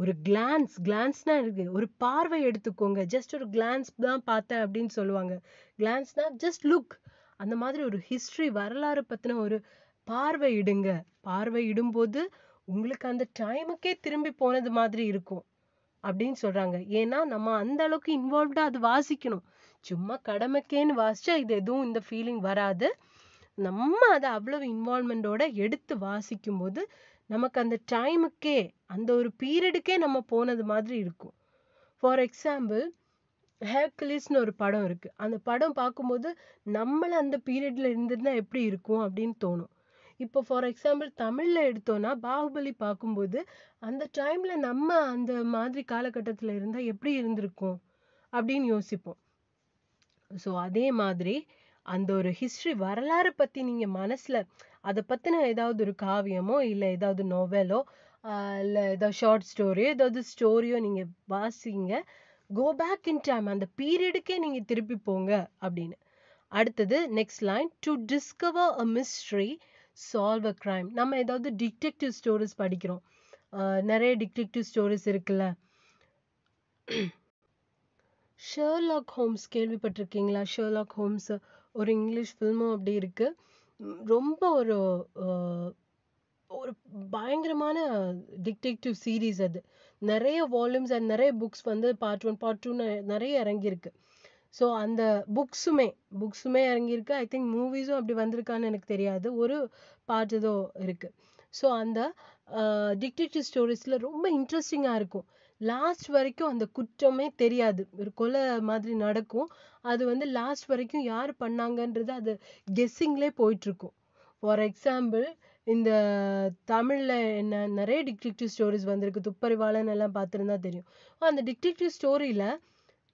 ஒரு கிளான்ஸ் கிளான்ஸ்னா இருக்கு ஒரு பார்வை எடுத்துக்கோங்க ஜஸ்ட் ஒரு கிளான்ஸ் தான் பார்த்தேன் அப்படின்னு சொல்லுவாங்க கிளான்ஸ்னா ஜஸ்ட் லுக் அந்த மாதிரி ஒரு ஹிஸ்ட்ரி வரலாறு பத்தின ஒரு பார்வை இடுங்க பார்வை இடும்போது உங்களுக்கு அந்த டைமுக்கே திரும்பி போனது மாதிரி இருக்கும் அப்படின்னு சொல்றாங்க ஏன்னா நம்ம அந்த அளவுக்கு இன்வால்வ்டா அது வாசிக்கணும் சும்மா கடமைக்கேன்னு வாசிச்சா இது எதுவும் இந்த ஃபீலிங் வராது நம்ம அதை அவ்வளவு இன்வால்மெண்ட்டோட எடுத்து வாசிக்கும் போது நமக்கு அந்த டைமுக்கே அந்த ஒரு பீரியடுக்கே நம்ம போனது மாதிரி இருக்கும் ஃபார் எக்ஸாம்பிள் ஹேர்கிலிஸ்னு ஒரு படம் இருக்குது அந்த படம் பார்க்கும்போது நம்மளை அந்த பீரியடில் இருந்திருந்தா எப்படி இருக்கும் அப்படின்னு தோணும் இப்போ ஃபார் எக்ஸாம்பிள் தமிழில் எடுத்தோன்னா பாகுபலி பார்க்கும்போது அந்த டைமில் நம்ம அந்த மாதிரி காலகட்டத்தில் இருந்தால் எப்படி இருந்திருக்கும் அப்படின்னு யோசிப்போம் ஸோ அதே மாதிரி அந்த ஒரு ஹிஸ்ட்ரி வரலாறு பற்றி நீங்கள் மனசில் அதை பற்றின ஏதாவது ஒரு காவியமோ இல்லை ஏதாவது நோவலோ இல்லை ஏதாவது ஷார்ட் ஸ்டோரியோ ஏதாவது ஸ்டோரியோ நீங்கள் வாசிங்க கோ பேக் இன் டைம் அந்த பீரியடுக்கே நீங்கள் திருப்பி போங்க அப்படின்னு அடுத்தது next line to discover a mystery solve a crime நம்ம ஏதாவது டிடெக்டிவ் ஸ்டோரிஸ் படிக்கிறோம் நிறைய டிடெக்டிவ் ஸ்டோரிஸ் இருக்குல்ல ஷேர்லாக் ஹோம்ஸ் கேள்விப்பட்டிருக்கீங்களா ஷேர்லாக் ஹோம்ஸ் ஒரு இங்கிலீஷ் ஃபில்மும் அப்படி இருக்குது ரொம்ப ஒரு ஒரு பயங்கரமான டிடெக்டிவ் சீரீஸ் அது நிறைய வால்யூம்ஸ் அண்ட் நிறைய புக்ஸ் வந்து பார்ட் ஒன் பார்ட் டூன்னு நிறைய இறங்கியிருக்கு ஸோ அந்த புக்ஸுமே புக்ஸுமே இறங்கியிருக்கு ஐ திங்க் மூவிஸும் அப்படி வந்திருக்கான்னு எனக்கு தெரியாது ஒரு பார்ட் ஏதோ இருக்குது ஸோ அந்த டிடெக்டிவ் ஸ்டோரிஸில் ரொம்ப இன்ட்ரெஸ்டிங்காக இருக்கும் லாஸ்ட் வரைக்கும் அந்த குற்றமே தெரியாது ஒரு கொலை மாதிரி நடக்கும் அது வந்து லாஸ்ட் வரைக்கும் யார் பண்ணாங்கன்றது அது கெஸ்ஸிங்லே போயிட்டுருக்கும் ஃபார் எக்ஸாம்பிள் இந்த தமிழில் என்ன நிறைய டிடெக்டிவ் ஸ்டோரிஸ் வந்திருக்கு துப்பறிவாளன் எல்லாம் பார்த்துருந்தா தெரியும் அந்த டிக்டிக்டிவ் ஸ்டோரியில்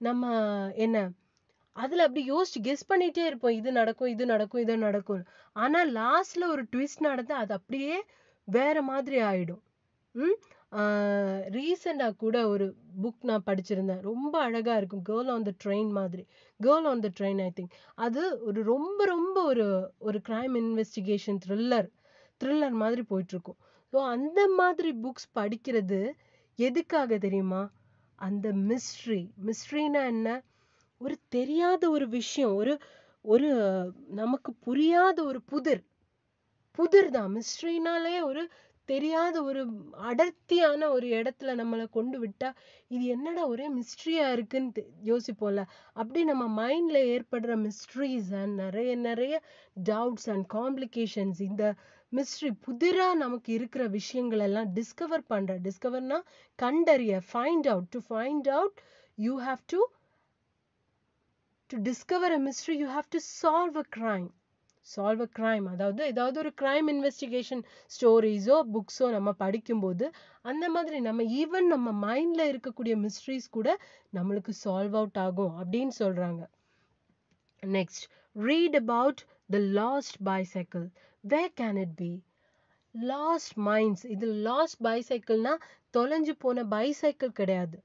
நம்ம என்ன அதில் அப்படி யோசிச்சு கெஸ் பண்ணிகிட்டே இருப்போம் இது நடக்கும் இது நடக்கும் இது நடக்கும் ஆனால் லாஸ்ட்டில் ஒரு ட்விஸ்ட் நடந்தால் அது அப்படியே வேற மாதிரி ஆகிடும் ம் ரீசெண்டாக கூட ஒரு புக் நான் படிச்சிருந்தேன் ரொம்ப அழகாக இருக்கும் கேர்ள் ஆன் த ட்ரெயின் மாதிரி girl on the train I think அது ஒரு ரொம்ப ரொம்ப ஒரு ஒரு க்ரைம் இன்வெஸ்டிகேஷன் த்ரில்லர் த்ரில்லர் மாதிரி போயிட்டுருக்கும் ஸோ அந்த மாதிரி புக்ஸ் படிக்கிறது எதுக்காக தெரியுமா அந்த மிஸ்ட்ரி மிஸ்ட்ரினா என்ன ஒரு தெரியாத ஒரு விஷயம் ஒரு ஒரு நமக்கு புரியாத ஒரு புதிர் புதிர் தான் மிஸ்ட்ரினாலே ஒரு தெரியாத ஒரு அடர்த்தியான ஒரு இடத்துல நம்மளை கொண்டு விட்டால் இது என்னடா ஒரே மிஸ்டரியா இருக்குன்னு யோசிப்போம்ல அப்படி நம்ம மைண்ட்ல ஏற்படுற மிஸ்ட்ரீஸ் அண்ட் நிறைய நிறைய டவுட்ஸ் அண்ட் காம்ப்ளிகேஷன்ஸ் இந்த மிஸ்ட்ரி புதிரா நமக்கு இருக்கிற விஷயங்களெல்லாம் டிஸ்கவர் பண்ற டிஸ்கவர்னா கண்டறிய find out to find out you have to to discover a mystery you have to solve a crime solve a crime அதாவது ஏதாவது ஒரு க்ரைம் இன்வெஸ்டிகேஷன் ஸ்டோரிஸோ புக்ஸோ நம்ம படிக்கும்போது அந்த மாதிரி நம்ம ஈவன் நம்ம மைண்டில் இருக்கக்கூடிய மிஸ்ட்ரிஸ் கூட நம்மளுக்கு சால்வ் அவுட் ஆகும் அப்படின்னு சொல்கிறாங்க next read about the lost bicycle way can it be lost minds இது லாஸ்ட் பைசைக்கிள்னால் தொலைஞ்சு போன பைசைக்கிள் கிடையாது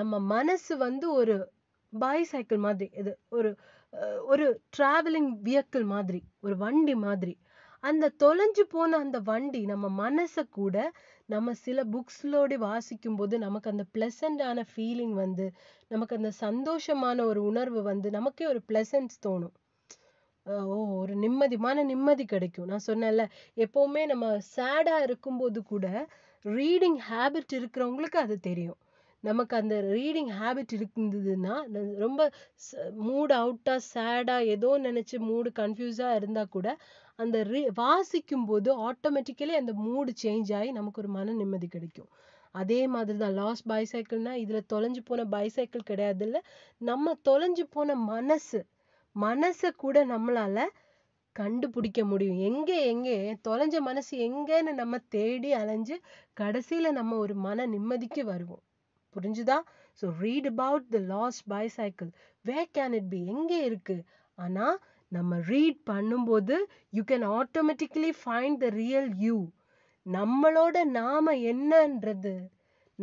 நம்ம மனசு வந்து ஒரு பைசைக்கிள் மாதிரி இது ஒரு ஒரு ட்ராவலிங் வியக்கிள் மாதிரி ஒரு வண்டி மாதிரி அந்த தொலைஞ்சு போன அந்த வண்டி நம்ம மனசை கூட நம்ம சில புக்ஸ்லோடு வாசிக்கும் போது நமக்கு அந்த பிளசண்டான ஃபீலிங் வந்து நமக்கு அந்த சந்தோஷமான ஒரு உணர்வு வந்து நமக்கே ஒரு ப்ளசன்ஸ் தோணும் ஓ ஒரு நிம்மதி மன நிம்மதி கிடைக்கும் நான் சொன்னேன்ல எப்போவுமே நம்ம சேடாக இருக்கும்போது கூட ரீடிங் ஹேபிட் இருக்கிறவங்களுக்கு அது தெரியும் நமக்கு அந்த ரீடிங் ஹேபிட் இருந்ததுன்னா ரொம்ப மூடு அவுட்டாக சேடாக ஏதோ நினச்சி மூடு கன்ஃபியூஸாக இருந்தால் கூட அந்த ரீ வாசிக்கும் போது ஆட்டோமேட்டிக்கலி அந்த மூடு சேஞ்ச் ஆகி நமக்கு ஒரு மன நிம்மதி கிடைக்கும் அதே மாதிரி தான் லாஸ்ட் பைசைக்கிள்னால் இதில் தொலைஞ்சு போன பைசைக்கிள் கிடையாதுல்ல நம்ம தொலைஞ்சு போன மனசு மனசை கூட நம்மளால் கண்டுபிடிக்க முடியும் எங்கே எங்கே தொலைஞ்ச மனசு எங்கேன்னு நம்ம தேடி அலைஞ்சு கடைசியில் நம்ம ஒரு மன நிம்மதிக்கு வருவோம் புரிஞ்சுதா so read about the lost bicycle way can it be எங்கே இருக்கு ஆனால் நம்ம ரீட் பண்ணும்போது you can automatically find the real you நம்மளோட நாம என்னன்றது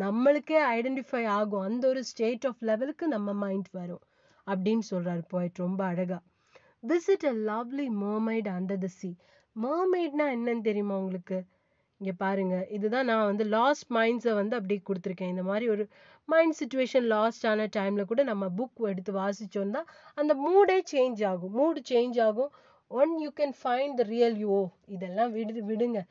நம்மளுக்கே ஐடென்டிஃபை ஆகும் அந்த ஒரு ஸ்டேட் ஆஃப் லெவலுக்கு நம்ம மைண்ட் வரும் அப்படின்னு சொல்றாரு போயிட் ரொம்ப அழகா visit a lovely mermaid under the sea மர்மைட்னா என்னன்னு தெரியுமா உங்களுக்கு இங்கே பாருங்கள் இதுதான் நான் வந்து லாஸ்ட் மைண்ட்ஸை வந்து அப்படியே கொடுத்துருக்கேன் இந்த மாதிரி ஒரு மைண்ட் சுச்சுவேஷன் லாஸ்ட் ஆன டைமில் கூட நம்ம புக் எடுத்து வாசித்தோன்னா அந்த மூடே சேஞ்ச் ஆகும் மூடு சேஞ்ச் ஆகும் when you can find the real you இதெல்லாம் விடு விடுங்க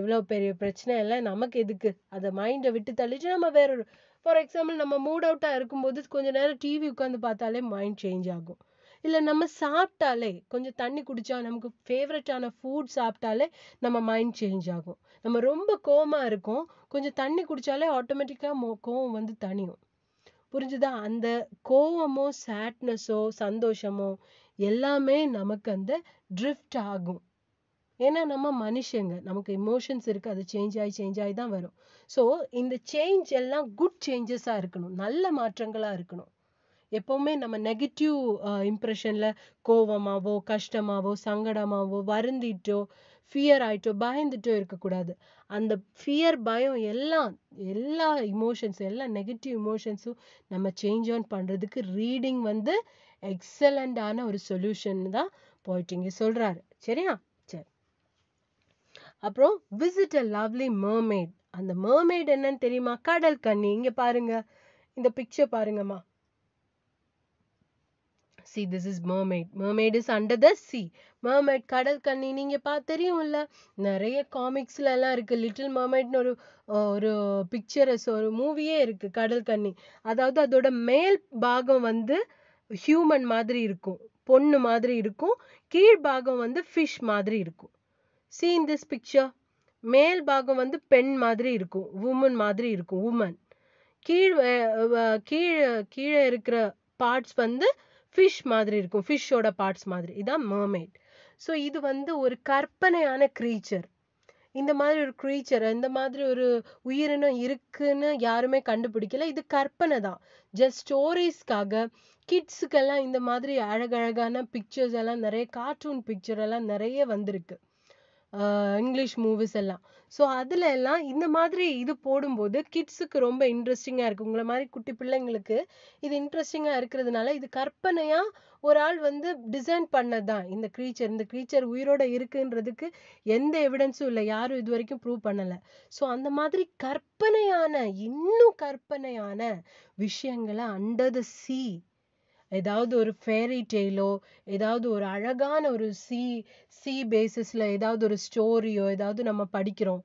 இவ்வளோ பெரிய பிரச்சனை எல்லாம் நமக்கு எதுக்கு அதை மைண்டை விட்டு தள்ளிட்டு நம்ம வேற ஒரு ஃபார் எக்ஸாம்பிள் நம்ம மூட் அவுட்டாக இருக்கும்போது கொஞ்ச நேரம் டிவி உட்காந்து பார்த்தாலே மைண்ட் சேஞ்ச் ஆகும் இல்லை நம்ம சாப்பிட்டாலே கொஞ்சம் தண்ணி குடிச்சா நமக்கு ஃபேவரட்டான ஃபுட் சாப்பிட்டாலே நம்ம மைண்ட் சேஞ்ச் ஆகும் நம்ம ரொம்ப கோவமாக இருக்கோம் கொஞ்சம் தண்ணி குடிச்சாலே ஆட்டோமேட்டிக்காக மோ கோவம் வந்து தணியும் புரிஞ்சுதா அந்த கோவமோ சேட்னஸோ சந்தோஷமோ எல்லாமே நமக்கு அந்த ட்ரிஃப்ட் ஆகும் ஏன்னா நம்ம மனுஷங்க நமக்கு இமோஷன்ஸ் இருக்குது அது சேஞ்ச் ஆகி சேஞ்ச் ஆகி தான் வரும் ஸோ இந்த சேஞ்ச் எல்லாம் குட் சேஞ்சஸாக இருக்கணும் நல்ல மாற்றங்களாக இருக்கணும் எப்போவுமே நம்ம நெகட்டிவ் இம்ப்ரெஷனில் கோவமாவோ கஷ்டமாவோ சங்கடமாவோ வருந்திட்டோ ஃபியர் ஆயிட்டோ பயந்துட்டோ இருக்கக்கூடாது அந்த ஃபியர் பயம் எல்லாம் எல்லா இமோஷன்ஸ் எல்லா நெகட்டிவ் இமோஷன்ஸும் நம்ம சேஞ்ச் ஆன் பண்ணுறதுக்கு ரீடிங் வந்து எக்ஸலண்டான ஒரு சொல்யூஷன் தான் போயிட்டு இங்கே சொல்கிறாரு சரியா சரி அப்புறம் விசிட் அ லவ்லி மர்மெய்ட் அந்த மர்மெய்ட் என்னன்னு தெரியுமா கடல் கண்ணி இங்கே பாருங்க இந்த பிக்சர் பாருங்கம்மா see this is mermaid. Mermaid is under the sea Mermaid, கடல் கண்ணி நீங்க பார்த்து தெரியும்ல நிறைய காமிக்ஸ்ல எல்லாம் இருக்கு லிட்டில் மர்மைட்னு ஒரு ஒரு பிக்சரஸ் ஒரு மூவியே இருக்கு கடல் கண்ணி அதாவது அதோட மேல் பாகம் வந்து ஹியூமன் மாதிரி இருக்கும் பொண்ணு மாதிரி இருக்கும் கீழ் பாகம் வந்து ஃபிஷ் மாதிரி இருக்கும் சி இன் திஸ் பிக்சர் மேல் பாகம் வந்து பெண் மாதிரி இருக்கும் உமன் மாதிரி இருக்கும் உமன் கீழ் கீழே கீழே இருக்கிற பார்ட்ஸ் வந்து ஃபிஷ் மாதிரி இருக்கும் ஃபிஷ்ஷோட பார்ட்ஸ் மாதிரி இதான் மர்மெய்ட் ஸோ இது வந்து ஒரு கற்பனையான க்ரீச்சர் இந்த மாதிரி ஒரு க்ரீச்சர் இந்த மாதிரி ஒரு உயிரினம் இருக்குன்னு யாருமே கண்டுபிடிக்கல இது கற்பனை தான் ஜஸ்ட் ஸ்டோரிஸ்க்காக கிட்ஸுக்கெல்லாம் இந்த மாதிரி அழகழகான பிக்சர்ஸ் எல்லாம் நிறைய கார்ட்டூன் பிக்சர் எல்லாம் நிறைய வந்திருக்கு இங்கிலீஷ் மூவிஸ் எல்லாம் ஸோ அதில் எல்லாம் இந்த மாதிரி இது போடும்போது கிட்ஸுக்கு ரொம்ப இன்ட்ரெஸ்டிங்காக இருக்குது உங்களை மாதிரி குட்டி பிள்ளைங்களுக்கு இது இன்ட்ரெஸ்டிங்காக இருக்கிறதுனால இது கற்பனையாக ஒரு ஆள் வந்து டிசைன் பண்ணது தான் இந்த க்ரீச்சர் இந்த க்ரீச்சர் உயிரோட இருக்குன்றதுக்கு எந்த எவிடன்ஸும் இல்லை யாரும் இது வரைக்கும் ப்ரூவ் பண்ணலை ஸோ அந்த மாதிரி கற்பனையான இன்னும் கற்பனையான விஷயங்களை அண்டர் த சி ஏதாவது ஒரு ஃபேரி டெய்லோ ஏதாவது ஒரு அழகான ஒரு சி சி பேசிஸில் ஏதாவது ஒரு ஸ்டோரியோ ஏதாவது நம்ம படிக்கிறோம்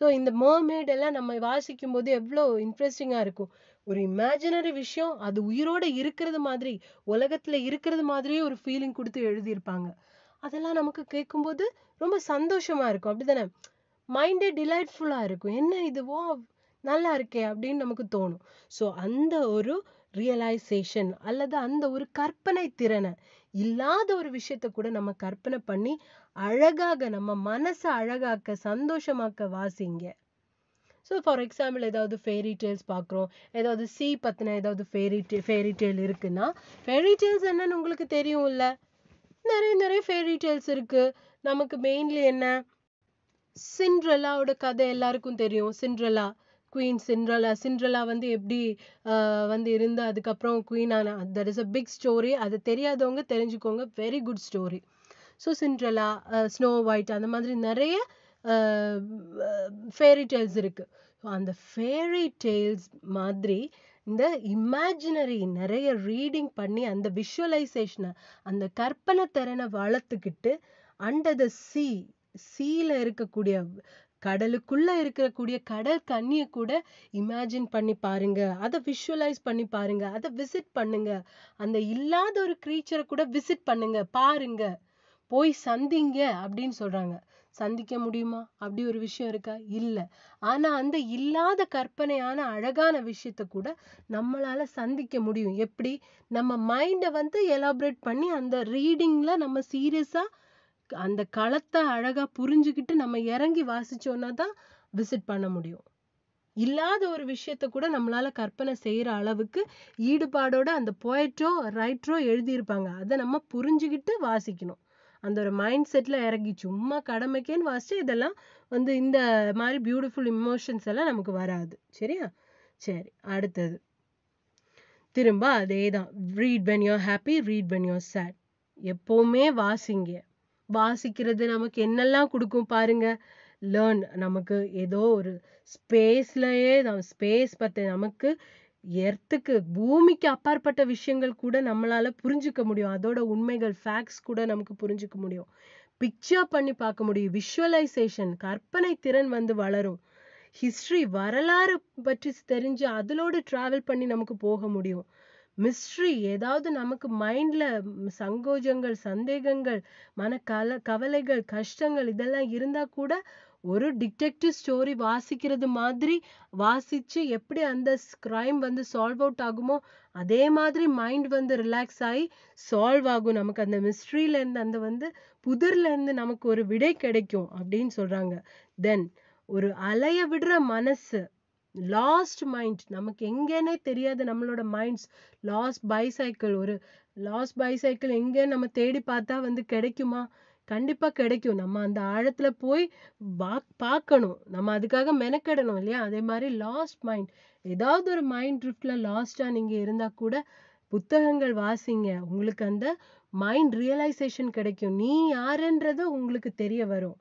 ஸோ இந்த மர்மேட் எல்லாம் நம்ம வாசிக்கும் போது எவ்வளோ இன்ட்ரெஸ்டிங்காக இருக்கும் ஒரு இமேஜினரி விஷயம் அது உயிரோடு இருக்கிறது மாதிரி உலகத்தில் இருக்கிறது மாதிரியே ஒரு ஃபீலிங் கொடுத்து எழுதியிருப்பாங்க அதெல்லாம் நமக்கு கேட்கும்போது ரொம்ப சந்தோஷமாக இருக்கும் அப்படி தானே மைண்டே டிலைட்ஃபுல்லாக இருக்கும் என்ன இதுவோ நல்லா இருக்கே அப்படின்னு நமக்கு தோணும் ஸோ அந்த ஒரு ரியலைசேஷன் அல்லது அந்த ஒரு கற்பனை திறனை இல்லாத ஒரு விஷயத்த கூட நம்ம கற்பனை பண்ணி அழகாக நம்ம மனசை அழகாக்க சந்தோஷமாக்க வாசிங்க ஸோ ஃபார் எக்ஸாம்பிள் ஏதாவது ஃபேரி டேல்ஸ் பார்க்குறோம் ஏதாவது சி பற்றின ஏதாவது ஃபேரி டே ஃபேரி டேல் இருக்குன்னா ஃபேரி டேல்ஸ் என்னன்னு உங்களுக்கு தெரியும்ல நிறைய நிறைய ஃபேரி டேல்ஸ் இருக்குது நமக்கு மெயின்லி என்ன சிண்ட்ரலாவோட கதை எல்லாருக்கும் தெரியும் சிண்ட்ரலா குயின் சிண்ட்ரலா சிண்ட்ரலா வந்து எப்படி வந்து இருந்து அதுக்கப்புறம் குயின் ஆனா that is a big story அது தெரியாதவங்க தெரிஞ்சுக்கோங்க very good story so Cinderella Snow White அந்த மாதிரி நிறைய ஃபேரி டெய்ல்ஸ் இருக்கு அந்த ஃபேரி டெய்ல்ஸ் மாதிரி இந்த இமேஜினரி நிறைய ரீடிங் பண்ணி அந்த விஷுவலைசேஷனை அந்த கற்பனை திறனை வளர்த்துக்கிட்டு அண்டர் த சீ சீல இருக்கக்கூடிய கடலுக்குள்ளே இருக்கக்கூடிய கடல் தண்ணியை கூட இமேஜின் பண்ணி பாருங்க அதை விஷுவலைஸ் பண்ணி பாருங்க அதை விசிட் பண்ணுங்க அந்த இல்லாத ஒரு க்ரீச்சரை கூட விசிட் பண்ணுங்க பாருங்க போய் சந்திங்க அப்படின்னு சொல்றாங்க சந்திக்க முடியுமா அப்படி ஒரு விஷயம் இருக்கா இல்லை ஆனா அந்த இல்லாத கற்பனையான அழகான விஷயத்த கூட நம்மளால சந்திக்க முடியும் எப்படி நம்ம மைண்டை வந்து எலாபரேட் பண்ணி அந்த ரீடிங்ல நம்ம சீரியஸா அந்த களத்தை அழகா புரிஞ்சுக்கிட்டு நம்ம இறங்கி வாசிச்சோம்னா தான் விசிட் பண்ண முடியும் இல்லாத ஒரு விஷயத்த கூட நம்மளால கற்பனை செய்யற அளவுக்கு ஈடுபாடோட அந்த போய்ட்ரோ ரைட்ரோ எழுதியிருப்பாங்க அதை நம்ம புரிஞ்சுக்கிட்டு வாசிக்கணும் அந்த ஒரு மைண்ட் செட்ல இறங்கி சும்மா கடமைக்கேன்னு வாசிச்சு இதெல்லாம் வந்து இந்த மாதிரி பியூட்டிஃபுல் இமோஷன்ஸ் எல்லாம் நமக்கு வராது சரியா சரி அடுத்தது திரும்ப அதே தான் read when you're happy read when you're sad எப்போவுமே வாசிங்க வாசிக்கிறது நமக்கு என்னெல்லாம் கொடுக்கும் பாருங்க லேர்ன் நமக்கு ஏதோ ஒரு ஸ்பேஸ்லயே நம்ம ஸ்பேஸ் பற்றி நமக்கு எர்த்துக்கு பூமிக்கு அப்பாற்பட்ட விஷயங்கள் கூட நம்மளால புரிஞ்சுக்க முடியும் அதோட உண்மைகள் ஃபேக்ட்ஸ் கூட நமக்கு புரிஞ்சுக்க முடியும் பிக்சர் பண்ணி பார்க்க முடியும் விஷுவலைசேஷன் கற்பனை திறன் வந்து வளரும் ஹிஸ்ட்ரி வரலாறு பற்றி தெரிஞ்சு அதிலோடு ட்ராவல் பண்ணி நமக்கு போக முடியும் மிஸ்ட்ரி ஏதாவது நமக்கு மைண்ட்ல சங்கோஜங்கள் சந்தேகங்கள் மனக்கல கவலைகள் கஷ்டங்கள் இதெல்லாம் இருந்தா கூட ஒரு டிடெக்டிவ் ஸ்டோரி வாசிக்கிறது மாதிரி வாசிச்சு எப்படி அந்த கிரைம் வந்து சால்வ் அவுட் ஆகுமோ அதே மாதிரி மைண்ட் வந்து ரிலாக்ஸ் ஆகி சால்வ் ஆகும் நமக்கு அந்த மிஸ்ட்ரியிலேருந்து அந்த வந்து புதிர்லேருந்து நமக்கு ஒரு விடை கிடைக்கும் அப்படின்னு சொல்கிறாங்க தென் ஒரு அலைய விடுற மனசு லாஸ்ட் மைண்ட் நமக்கு எங்கேன்னே தெரியாது நம்மளோட மைண்ட்ஸ் லாஸ்ட் பைசைக்கிள் ஒரு லாஸ்ட் பைசைக்கிள் எங்கே நம்ம தேடி பார்த்தா வந்து கிடைக்குமா கண்டிப்பாக கிடைக்கும் நம்ம அந்த ஆழத்தில் போய் பார்க்கணும் நம்ம அதுக்காக மெனக்கெடணும் இல்லையா அதே மாதிரி லாஸ்ட் மைண்ட் ஏதாவது ஒரு மைண்ட் ட்ரிஃப்டில் லாஸ்டா நீங்கள் இருந்தால் கூட புத்தகங்கள் வாசிங்க உங்களுக்கு அந்த மைண்ட் ரியலைசேஷன் கிடைக்கும் நீ யாருன்றது உங்களுக்கு தெரிய வரும்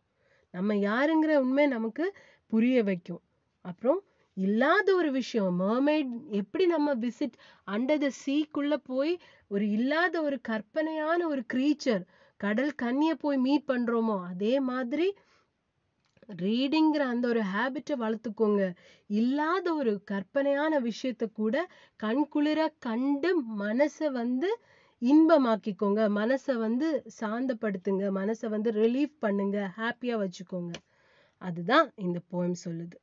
நம்ம யாருங்கிற உண்மை நமக்கு புரிய வைக்கும் அப்புறம் இல்லாத ஒரு விஷயம் mermaid எப்படி நம்ம visit under the sea க்குள்ள போய் ஒரு இல்லாத ஒரு கற்பனையான ஒரு creature கடல் கண்ணிய போய் meet பண்றோமோ அதே மாதிரி ரீடிங்கிற அந்த ஒரு ஹேபிட்டை வளர்த்துக்கோங்க இல்லாத ஒரு கற்பனையான விஷயத்த கூட கண் குளிர கண்டு மனசை வந்து இன்பமாக்கிக்கோங்க மனசை வந்து சாந்தப்படுத்துங்க மனசை வந்து ரிலீஃப் பண்ணுங்க ஹாப்பியாக வச்சுக்கோங்க அதுதான் இந்த போயம் சொல்லுது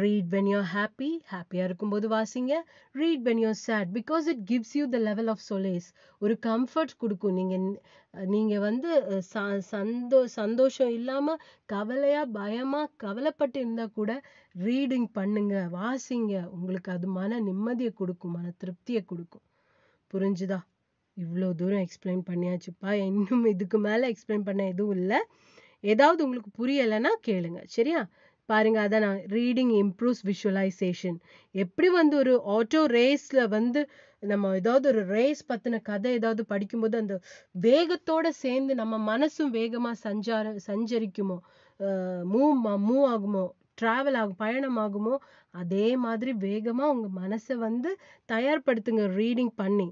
ரீட் வென் யூ ஹாப்பி ஹாப்பியாக இருக்கும்போது வாசிங்க read when you sad because it gives you the level of solace ஒரு கம்ஃபர்ட் கொடுக்கும் நீங்கள் நீங்கள் வந்து ச சந்தோ சந்தோஷம் இல்லாமல் கவலையாக பயமாக கவலைப்பட்டு இருந்தால் கூட ரீடிங் பண்ணுங்க வாசிங்க உங்களுக்கு அது மன நிம்மதியை கொடுக்கும் மன திருப்தியை கொடுக்கும் புரிஞ்சுதா இவ்வளோ தூரம் எக்ஸ்பிளைன் பண்ணியாச்சுப்பா இன்னும் இதுக்கு மேலே எக்ஸ்பிளைன் பண்ண எதுவும் இல்லை ஏதாவது உங்களுக்கு புரியலைன்னா கேளுங்க சரியா பாருங்கள் அதான் நான் ரீடிங் இம்ப்ரூவ்ஸ் விஷுவலைசேஷன் எப்படி வந்து ஒரு ஆட்டோ ரேஸில் வந்து நம்ம ஏதாவது ஒரு ரேஸ் பற்றின கதை ஏதாவது படிக்கும்போது அந்த வேகத்தோடு சேர்ந்து நம்ம மனசும் வேகமாக சஞ்சார சஞ்சரிக்குமோ மூவ் மூவ் ஆகுமோ ட்ராவல் ஆகும் பயணம் ஆகுமோ அதே மாதிரி வேகமாக உங்கள் மனசை வந்து தயார்படுத்துங்க ரீடிங் பண்ணி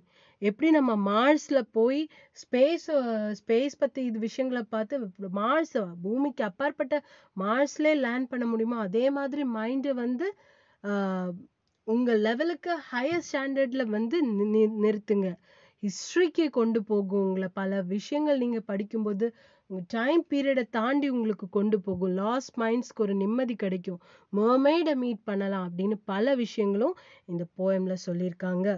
எப்படி நம்ம மார்ஸ்ல போய் ஸ்பேஸ் ஸ்பேஸ் பத்தி இது விஷயங்களை பார்த்து மார்ஸ் பூமிக்கு அப்பாற்பட்ட மார்ஸ்லேயே லேண்ட் பண்ண முடியுமோ அதே மாதிரி மைண்டு வந்து உங்கள் லெவலுக்கு ஹையர் ஸ்டாண்டர்டில் வந்து நிறுத்துங்க ஹிஸ்ட்ரிக்கு கொண்டு போகும் உங்களை பல விஷயங்கள் நீங்கள் படிக்கும்போது உங்கள் டைம் பீரியடை தாண்டி உங்களுக்கு கொண்டு போகும் லாஸ்ட் மைண்ட்ஸ்க்கு ஒரு நிம்மதி கிடைக்கும் மர்மெய்டை மீட் பண்ணலாம் அப்படின்னு பல விஷயங்களும் இந்த போயமில் சொல்லியிருக்காங்க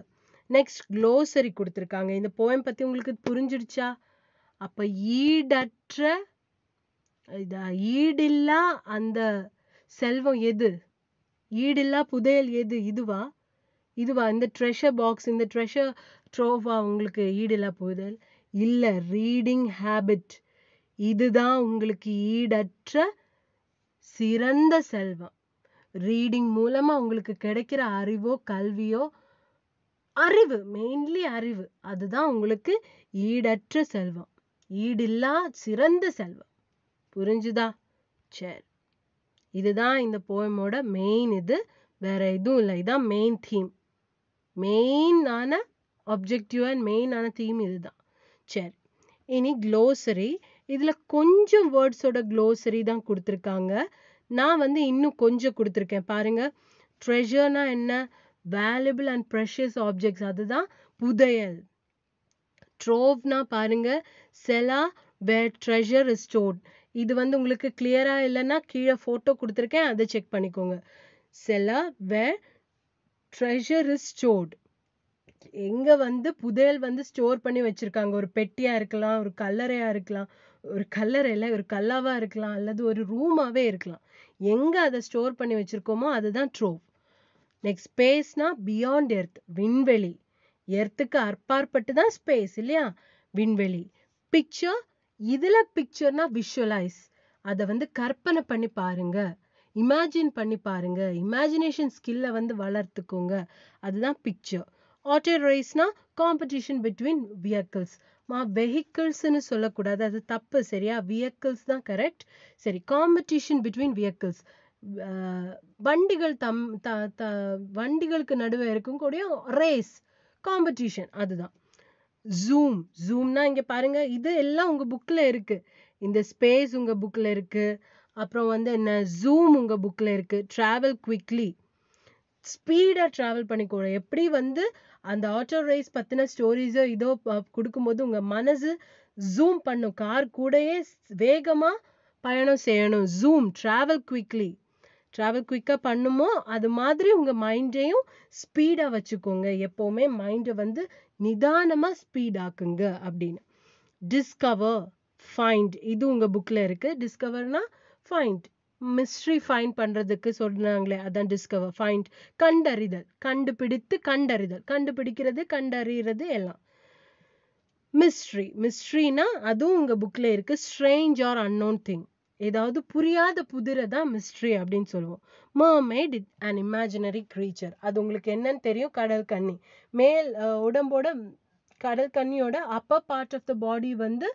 நெக்ஸ்ட் க்ளோசரி கொடுத்துருக்காங்க இந்த போயம் பற்றி உங்களுக்கு புரிஞ்சிடுச்சா அப்போ ஈடற்ற இதா ஈடில்லா அந்த செல்வம் எது ஈடில்லா புதையல் எது இதுவா இதுவா இந்த ட்ரெஷர் பாக்ஸ் இந்த ட்ரெஷர் ட்ரோஃபா உங்களுக்கு ஈடில்லா புதையல் இல்லை ரீடிங் ஹேபிட் இதுதான் உங்களுக்கு ஈடற்ற சிறந்த செல்வம் ரீடிங் மூலமாக உங்களுக்கு கிடைக்கிற அறிவோ கல்வியோ அறிவு மெயின்லி அறிவு அதுதான் உங்களுக்கு ஈடற்ற செல்வம் ஈடில்லா சிறந்த செல்வம் புரிஞ்சுதா சரி இதுதான் இந்த போயமோட மெயின் இது வேற எதுவும் இல்லை இதான் மெயின் தீம் மெயினான அப்ஜெக்டிவ் அண்ட் மெயினான தீம் இதுதான் சரி இனி க்ளோசரி இதில் கொஞ்சம் வேர்ட்ஸோட க்ளோசரி தான் கொடுத்துருக்காங்க நான் வந்து இன்னும் கொஞ்சம் கொடுத்துருக்கேன் பாருங்கள் ட்ரெஷர்னா என்ன வேல்யூபிள் அண்ட் ப்ரெஷியஸ் ஆப்ஜெக்ட்ஸ் அதுதான் புதையல் ட்ரோவ்னா பாருங்க cellar where treasure is stored இது வந்து உங்களுக்கு கிளியரா இல்லைன்னா கீழே போட்டோ கொடுத்துருக்கேன் அதை செக் பண்ணிக்கோங்க cellar where treasure is stored எங்க வந்து புதையல் வந்து ஸ்டோர் பண்ணி வச்சிருக்காங்க ஒரு பெட்டியா இருக்கலாம் ஒரு கல்லறையா இருக்கலாம் ஒரு கல்லறையில ஒரு கல்லாவா இருக்கலாம் அல்லது ஒரு ரூமாவே இருக்கலாம் எங்க அதை ஸ்டோர் பண்ணி வச்சிருக்கோமோ அதுதான் ட்ரோவ் நெக்ஸ்ட் ஸ்பேஸ்னா பியாண்ட் எர்த் விண்வெளி எர்த்துக்கு அற்பாற்பட்டு தான் ஸ்பேஸ் இல்லையா விண்வெளி பிக்சர் இதில் பிக்சர்னா விஷுவலைஸ் அதை வந்து கற்பனை பண்ணி பாருங்க இமேஜின் பண்ணி பாருங்க இமேஜினேஷன் ஸ்கில்லை வந்து வளர்த்துக்கோங்க அதுதான் பிக்சர் ஆட்டோ ரைஸ்னா காம்படிஷன் பிட்வீன் வியக்கிள்ஸ் மா வெஹிக்கிள்ஸ்னு சொல்லக்கூடாது அது தப்பு சரியா வியக்கிள்ஸ் தான் கரெக்ட் சரி காம்படிஷன் பிட்வீன் வியக்கிள்ஸ் வண்டிகள் தம் த த வண்டிகளுக்கு நடுவே இருக்கக்கூடிய ரேஸ் காம்படிஷன் அதுதான் ஜூம் ஜூம்னா இங்கே பாருங்க இது எல்லாம் உங்கள் புக்கில் இருக்குது இந்த ஸ்பேஸ் உங்கள் புக்கில் இருக்குது அப்புறம் வந்து என்ன ஜூம் உங்கள் புக்கில் இருக்குது ட்ராவல் குவிக்லி ஸ்பீடாக ட்ராவல் பண்ணிக்கூட எப்படி வந்து அந்த ஆட்டோ ரேஸ் பற்றின ஸ்டோரிஸோ இதோ கொடுக்கும்போது உங்கள் மனசு ஜூம் பண்ணும் கார் கூடயே வேகமாக பயணம் செய்யணும் ஜூம் ட்ராவல் குவிக்லி ட்ராவல் குயிக்காக பண்ணுமோ அது மாதிரி உங்கள் மைண்டையும் ஸ்பீடாக வச்சுக்கோங்க எப்போவுமே மைண்டை வந்து நிதானமாக ஸ்பீடாக்குங்க ஆக்குங்க அப்படின்னு டிஸ்கவர் ஃபைண்ட் இது உங்கள் புக்கில் இருக்குது டிஸ்கவர்னா ஃபைண்ட் மிஸ்ட்ரி ஃபைண்ட் பண்ணுறதுக்கு சொன்னாங்களே அதான் டிஸ்கவர் ஃபைண்ட் கண்டறிதல் கண்டுபிடித்து கண்டறிதல் கண்டுபிடிக்கிறது கண்டறிகிறது எல்லாம் மிஸ்ட்ரி மிஸ்ட்ரினா அதுவும் உங்கள் புக்கில் இருக்குது ஸ்ட்ரேஞ்ச் ஆர் அன்னோன் திங் ஏதாவது புரியாத புதிரை தான் மிஸ்ட்ரி அப்படின்னு சொல்லுவோம் mermaid it and imaginary creature அது உங்களுக்கு என்னன்னு தெரியும் கடல் கன்னி மேல் உடம்போட கடல் கண்ணியோட upper part of the body வந்து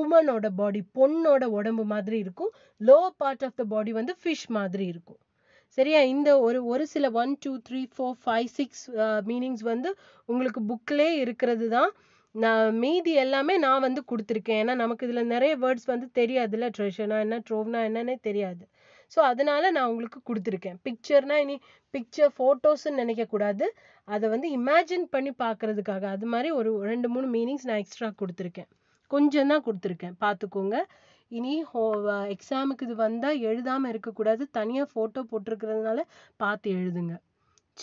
உமனோட பாடி பொண்ணோட உடம்பு மாதிரி இருக்கும் low part of the body வந்து ஃபிஷ் மாதிரி இருக்கும் சரியா இந்த ஒரு ஒரு சில one two three four five six meanings வந்து உங்களுக்கு புக்கிலே இருக்கிறது தான் நான் மீதி எல்லாமே நான் வந்து கொடுத்துருக்கேன் ஏன்னா நமக்கு இதுல நிறைய words வந்து தெரியாதுல்ல treasure என்ன ட்ரோவ்னா என்னன்னே தெரியாது. so அதனால நான் உங்களுக்கு கொடுத்துருக்கேன் picture இனி picture photos ன்னு அதை கூடாது அத வந்து imagine பண்ணி பார்க்கறதுக்காக அது மாதிரி ஒரு ரெண்டு மூணு meanings நான் extra கொடுத்துருக்கேன் கொஞ்சம் தான் கொடுத்துருக்கேன் பார்த்துக்கோங்க இனி ஹோ exam க்கு இது வந்தா எழுதாம இருக்கக்கூடாது கூடாது தனியா photo போட்டிருக்கிறதுனால பார்த்து எழுதுங்க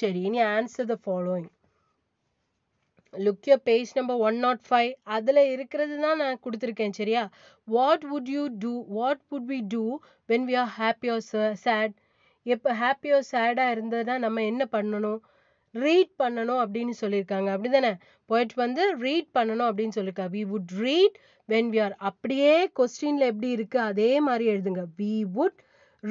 சரி இனி answer the following look you page number one naught five அதில் இருக்கிறது தான் நான் கொடுத்துருக்கேன் சரியா what would you do what would we do when we are ஹாப்பியோ சேட் எப்போ ஹாப்பியோ சேடாக இருந்ததுனா நம்ம என்ன பண்ணணும் ரீட் பண்ணணும் அப்படின்னு சொல்லியிருக்காங்க அப்படி தானே போய்ட் வந்து ரீட் பண்ணணும் அப்படின்னு சொல்லியிருக்கா we would read when we are அப்படியே கொஸ்டின்ல எப்படி இருக்கு அதே மாதிரி எழுதுங்க வி வுட்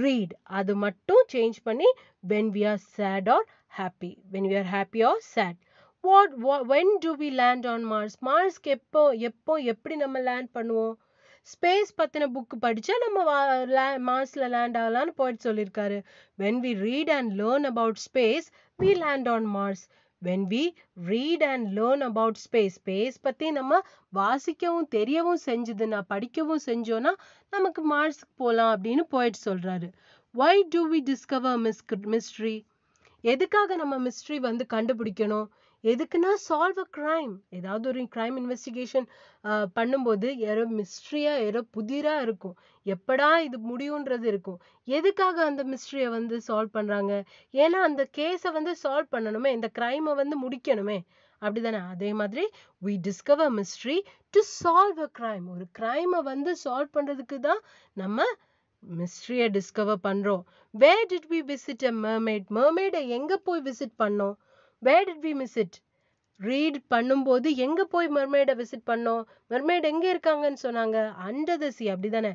ரீட் அது மட்டும் சேஞ்ச் பண்ணி when we are sad are happy when we are happy are sad what when to we land on Mars மார்ஸ்க்கு எப்போ எப்போ எப்படி நம்ம லேண்ட் பண்ணுவோம் ஸ்பேஸ் பற்றின புக்கு படித்தா நம்ம மார்ஸில் லேண்ட் ஆகலான்னு போயிட்டு சொல்லியிருக்காரு when we read and learn about space we land on Mars when we read and learn about space space பற்றி நம்ம வாசிக்கவும் தெரியவும் செஞ்சதுன்னா படிக்கவும் செஞ்சோன்னா நமக்கு மார்ஸ்க்கு போகலாம் அப்படின்னு போயிட்டு சொல்கிறாரு why do we discover miss mystery எதுக்காக நம்ம மிஸ்ட்ரி வந்து கண்டுபிடிக்கணும் எதுக்குன்னா சால்வ் அ க்ரைம் ஏதாவது ஒரு க்ரைம் இன்வெஸ்டிகேஷன் பண்ணும்போது யாரோ மிஸ்ட்ரியா யாரோ புதிராக இருக்கும் எப்படா இது முடியுன்றது இருக்கும் எதுக்காக அந்த மிஸ்ட்ரியை வந்து சால்வ் பண்ணுறாங்க ஏன்னா அந்த கேஸை வந்து சால்வ் பண்ணணுமே இந்த க்ரைமை வந்து முடிக்கணுமே அப்படிதானே அதே மாதிரி we discover mystery to solve a crime ஒரு க்ரைமை வந்து சால்வ் பண்ணுறதுக்கு தான் நம்ம மிஸ்ட்ரியை டிஸ்கவர் பண்ணுறோம் where did we visit a mermaid மர்மேடை எங்கே போய் விசிட் பண்ணோம் where did we miss it read பண்ணும்போது எங்கே போய் மெர்மேடை விசிட் பண்ணோம் மெர்மெய்டு எங்கே இருக்காங்கன்னு சொன்னாங்க அண்டர் த சி அப்படி தானே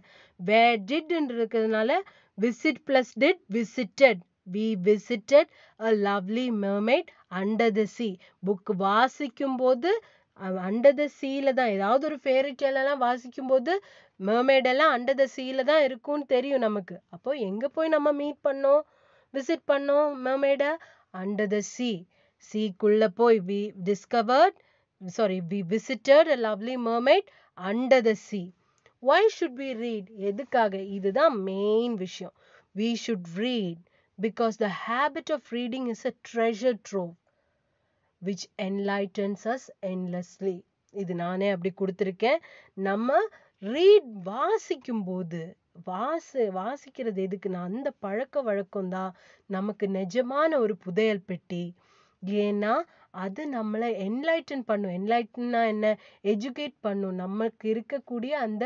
வேர் டிட்ன்னு இருக்கிறதுனால visit plus did visited we visited a lovely mermaid under the sea book வாசிக்கும் போது அண்டர் த சீல தான் ஏதாவது ஒரு ஃபேரிட்டெல்லாம் வாசிக்கும் போது மெர்மெய்டெல்லாம் அண்டர் த சீல தான் இருக்கும்னு தெரியும் நமக்கு அப்போ எங்கே போய் நம்ம மீட் பண்ணோம் விசிட் பண்ணோம் மெர்மெய்டை அண்டர் த சீ சீக்குள்ள போய் we discovered sorry we visited a lovely mermaid under the sea why should we read எதுக்காக இதுதான் மெயின் விஷயம் we should read because the habit of reading is a treasure trove which enlightens us endlessly இது நானே அப்படி கொடுத்துருக்கேன் நம்ம read வாசிக்கும் போது வாசு வாசிக்கிறது எதுக்குன்னா அந்த பழக்க வழக்கம் தான் நமக்கு நிஜமான ஒரு புதையல் பெட்டி ஏன்னா அது நம்மளை என்லைட்டன் பண்ணும் என்லைட்டன்னா என்ன எஜுகேட் பண்ணும் நமக்கு இருக்கக்கூடிய அந்த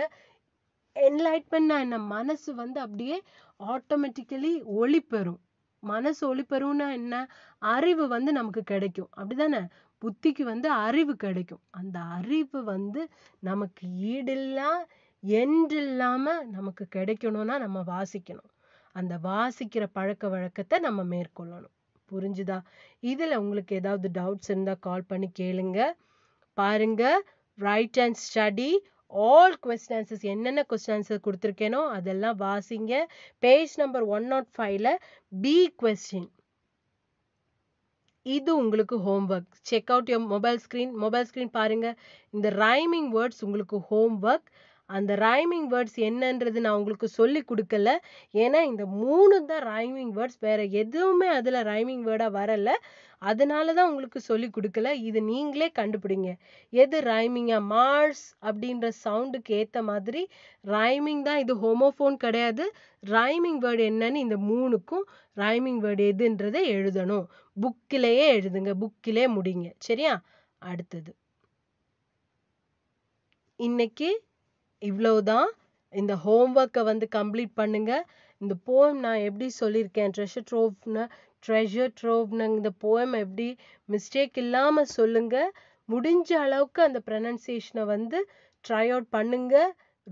என்லைட்மெண்ட்னா என்ன மனசு வந்து அப்படியே ஆட்டோமேட்டிக்கலி ஒளி பெறும் மனசு ஒளி பெறும்னா என்ன அறிவு வந்து நமக்கு கிடைக்கும் அப்படிதானே புத்திக்கு வந்து அறிவு கிடைக்கும் அந்த அறிவு வந்து நமக்கு ஈடில்லா என்றில்லாம நமக்கு கிடைக்கணும்னா நம்ம வாசிக்கணும் அந்த வாசிக்கிற பழக்க வழக்கத்தை நம்ம மேற்கொள்ளணும் புரிஞ்சுதா இதில் உங்களுக்கு ஏதாவது டவுட்ஸ் இருந்தால் கால் பண்ணி கேளுங்க பாருங்க right and study all question answers என்னென்ன கொஸ்டின் ஆன்சர் கொடுத்துருக்கேனோ அதெல்லாம் வாசிங்க பேஜ் நம்பர் ஒன் நாட் ஃபைவ்ல பி கொஸ்டின் இது உங்களுக்கு homework check out your mobile screen mobile screen பாருங்க இந்த ரைமிங் வேர்ட்ஸ் உங்களுக்கு ஹோம்ஒர்க் அந்த ரைமிங் வேர்ட்ஸ் என்னன்றது நான் உங்களுக்கு சொல்லி கொடுக்கல ஏன்னா இந்த மூணு தான் ரைமிங் வேர்ட்ஸ் வேற எதுவுமே அதில் ரைமிங் வேர்டாக வரல அதனால தான் உங்களுக்கு சொல்லி கொடுக்கல இது நீங்களே கண்டுபிடிங்க எது ரைமிங்காக மார்ஸ் அப்படின்ற சவுண்டுக்கு ஏற்ற மாதிரி ரைமிங் தான் இது ஹோமோஃபோன் கிடையாது ரைமிங் வேர்டு என்னன்னு இந்த மூணுக்கும் ரைமிங் வேர்டு எதுன்றதை எழுதணும் புக்கிலேயே எழுதுங்க புக்கிலே முடிங்க சரியா அடுத்தது இன்னைக்கு இவ்வளவுதான் தான் இந்த ஹோம் ஒர்க்கை வந்து கம்ப்ளீட் பண்ணுங்க இந்த போயம் நான் எப்படி சொல்லியிருக்கேன் ட்ரெஷர் ட்ரோவ்னு ட்ரெஷர் ட்ரோவ்னு இந்த போயம் எப்படி மிஸ்டேக் இல்லாமல் சொல்லுங்க முடிஞ்ச அளவுக்கு அந்த ப்ரனன்சியேஷனை வந்து ட்ரை அவுட் பண்ணுங்க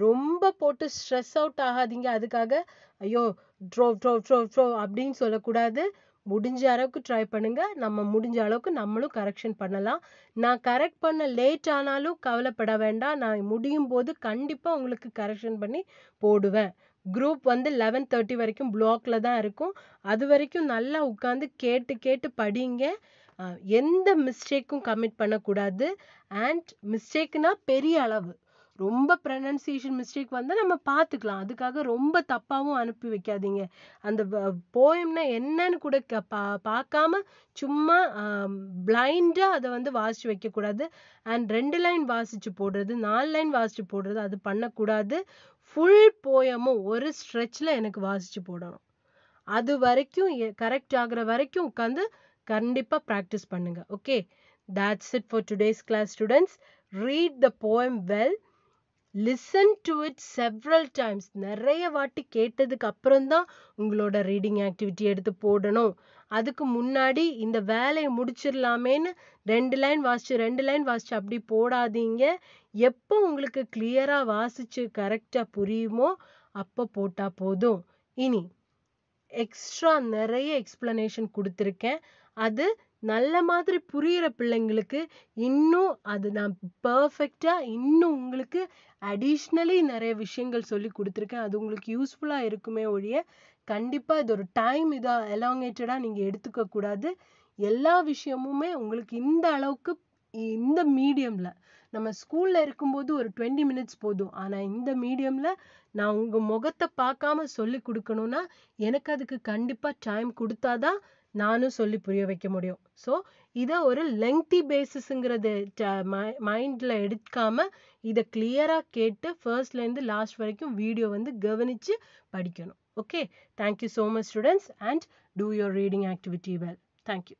ரொம்ப போட்டு ஸ்ட்ரெஸ் அவுட் ஆகாதீங்க அதுக்காக ஐயோ ட்ரோவ் ட்ரோவ் ட்ரோவ் ட்ரோவ் அப்படின்னு சொல்லக்கூடாது முடிஞ்ச அளவுக்கு ட்ரை பண்ணுங்க நம்ம முடிஞ்ச அளவுக்கு நம்மளும் கரெக்ஷன் பண்ணலாம் நான் கரெக்ட் பண்ண லேட் ஆனாலும் கவலைப்பட வேண்டாம் நான் முடியும் போது கண்டிப்பாக உங்களுக்கு கரெக்ஷன் பண்ணி போடுவேன் குரூப் வந்து லெவன் தேர்ட்டி வரைக்கும் பிளாக்ல தான் இருக்கும் அது வரைக்கும் நல்லா உட்காந்து கேட்டு கேட்டு படிங்க எந்த மிஸ்டேக்கும் கமிட் பண்ணக்கூடாது அண்ட் மிஸ்டேக்னா பெரிய அளவு ரொம்ப ப்ரனன்சியேஷன் மிஸ்டேக் வந்தால் நம்ம பார்த்துக்கலாம் அதுக்காக ரொம்ப தப்பாகவும் அனுப்பி வைக்காதீங்க அந்த போயம்னா என்னன்னு கூட க பா பார்க்காம சும்மா பிளைண்டாக அதை வந்து வாசித்து வைக்கக்கூடாது அண்ட் ரெண்டு லைன் வாசித்து போடுறது நாலு லைன் வாசித்து போடுறது அது பண்ணக்கூடாது ஃபுல் போயமும் ஒரு ஸ்ட்ரெச்சில் எனக்கு வாசித்து போடணும் அது வரைக்கும் கரெக்ட் ஆகிற வரைக்கும் உட்காந்து கண்டிப்பாக ப்ராக்டிஸ் பண்ணுங்கள் okay that's it for today's class students read the poem well listen to it several times நிறைய வாட்டி கேட்டதுக்கு அப்புறம் தான் உங்களோட ரீடிங் ஆக்டிவிட்டி எடுத்து போடணும் அதுக்கு முன்னாடி இந்த வேலையை முடிச்சிடலாமேன்னு ரெண்டு லைன் வாசிச்சு ரெண்டு லைன் வாசிச்சு அப்படி போடாதீங்க எப்போ உங்களுக்கு கிளியராக வாசிச்சு கரெக்டாக புரியுமோ அப்போ போட்டால் போதும் இனி எக்ஸ்ட்ரா நிறைய எக்ஸ்பிளனேஷன் கொடுத்துருக்கேன் அது நல்ல மாதிரி புரியுற பிள்ளைங்களுக்கு இன்னும் அது நான் பர்ஃபெக்டாக இன்னும் உங்களுக்கு அடிஷ்னலி நிறைய விஷயங்கள் சொல்லி கொடுத்துருக்கேன் அது உங்களுக்கு யூஸ்ஃபுல்லா இருக்குமே ஒழிய கண்டிப்பா இது ஒரு டைம் இதாக எலாங்கேட்டடாக நீங்க எடுத்துக்க கூடாது எல்லா விஷயமுமே உங்களுக்கு இந்த அளவுக்கு இந்த மீடியம்ல நம்ம இருக்கும் இருக்கும்போது ஒரு டுவெண்ட்டி மினிட்ஸ் போதும் ஆனா இந்த மீடியம்ல நான் உங்க முகத்தை பார்க்காம சொல்லி கொடுக்கணும்னா எனக்கு அதுக்கு கண்டிப்பா டைம் கொடுத்தாதான் நானும் சொல்லி புரிய வைக்க முடியும் ஸோ இதை ஒரு லெங்தி பேசிஸுங்கிறது மைண்டில் எடுக்காம இதை கிளியராக கேட்டு ஃபர்ஸ்ட்லேருந்து லாஸ்ட் வரைக்கும் வீடியோ வந்து கவனித்து படிக்கணும் okay thank you so much students and do your reading activity well thank you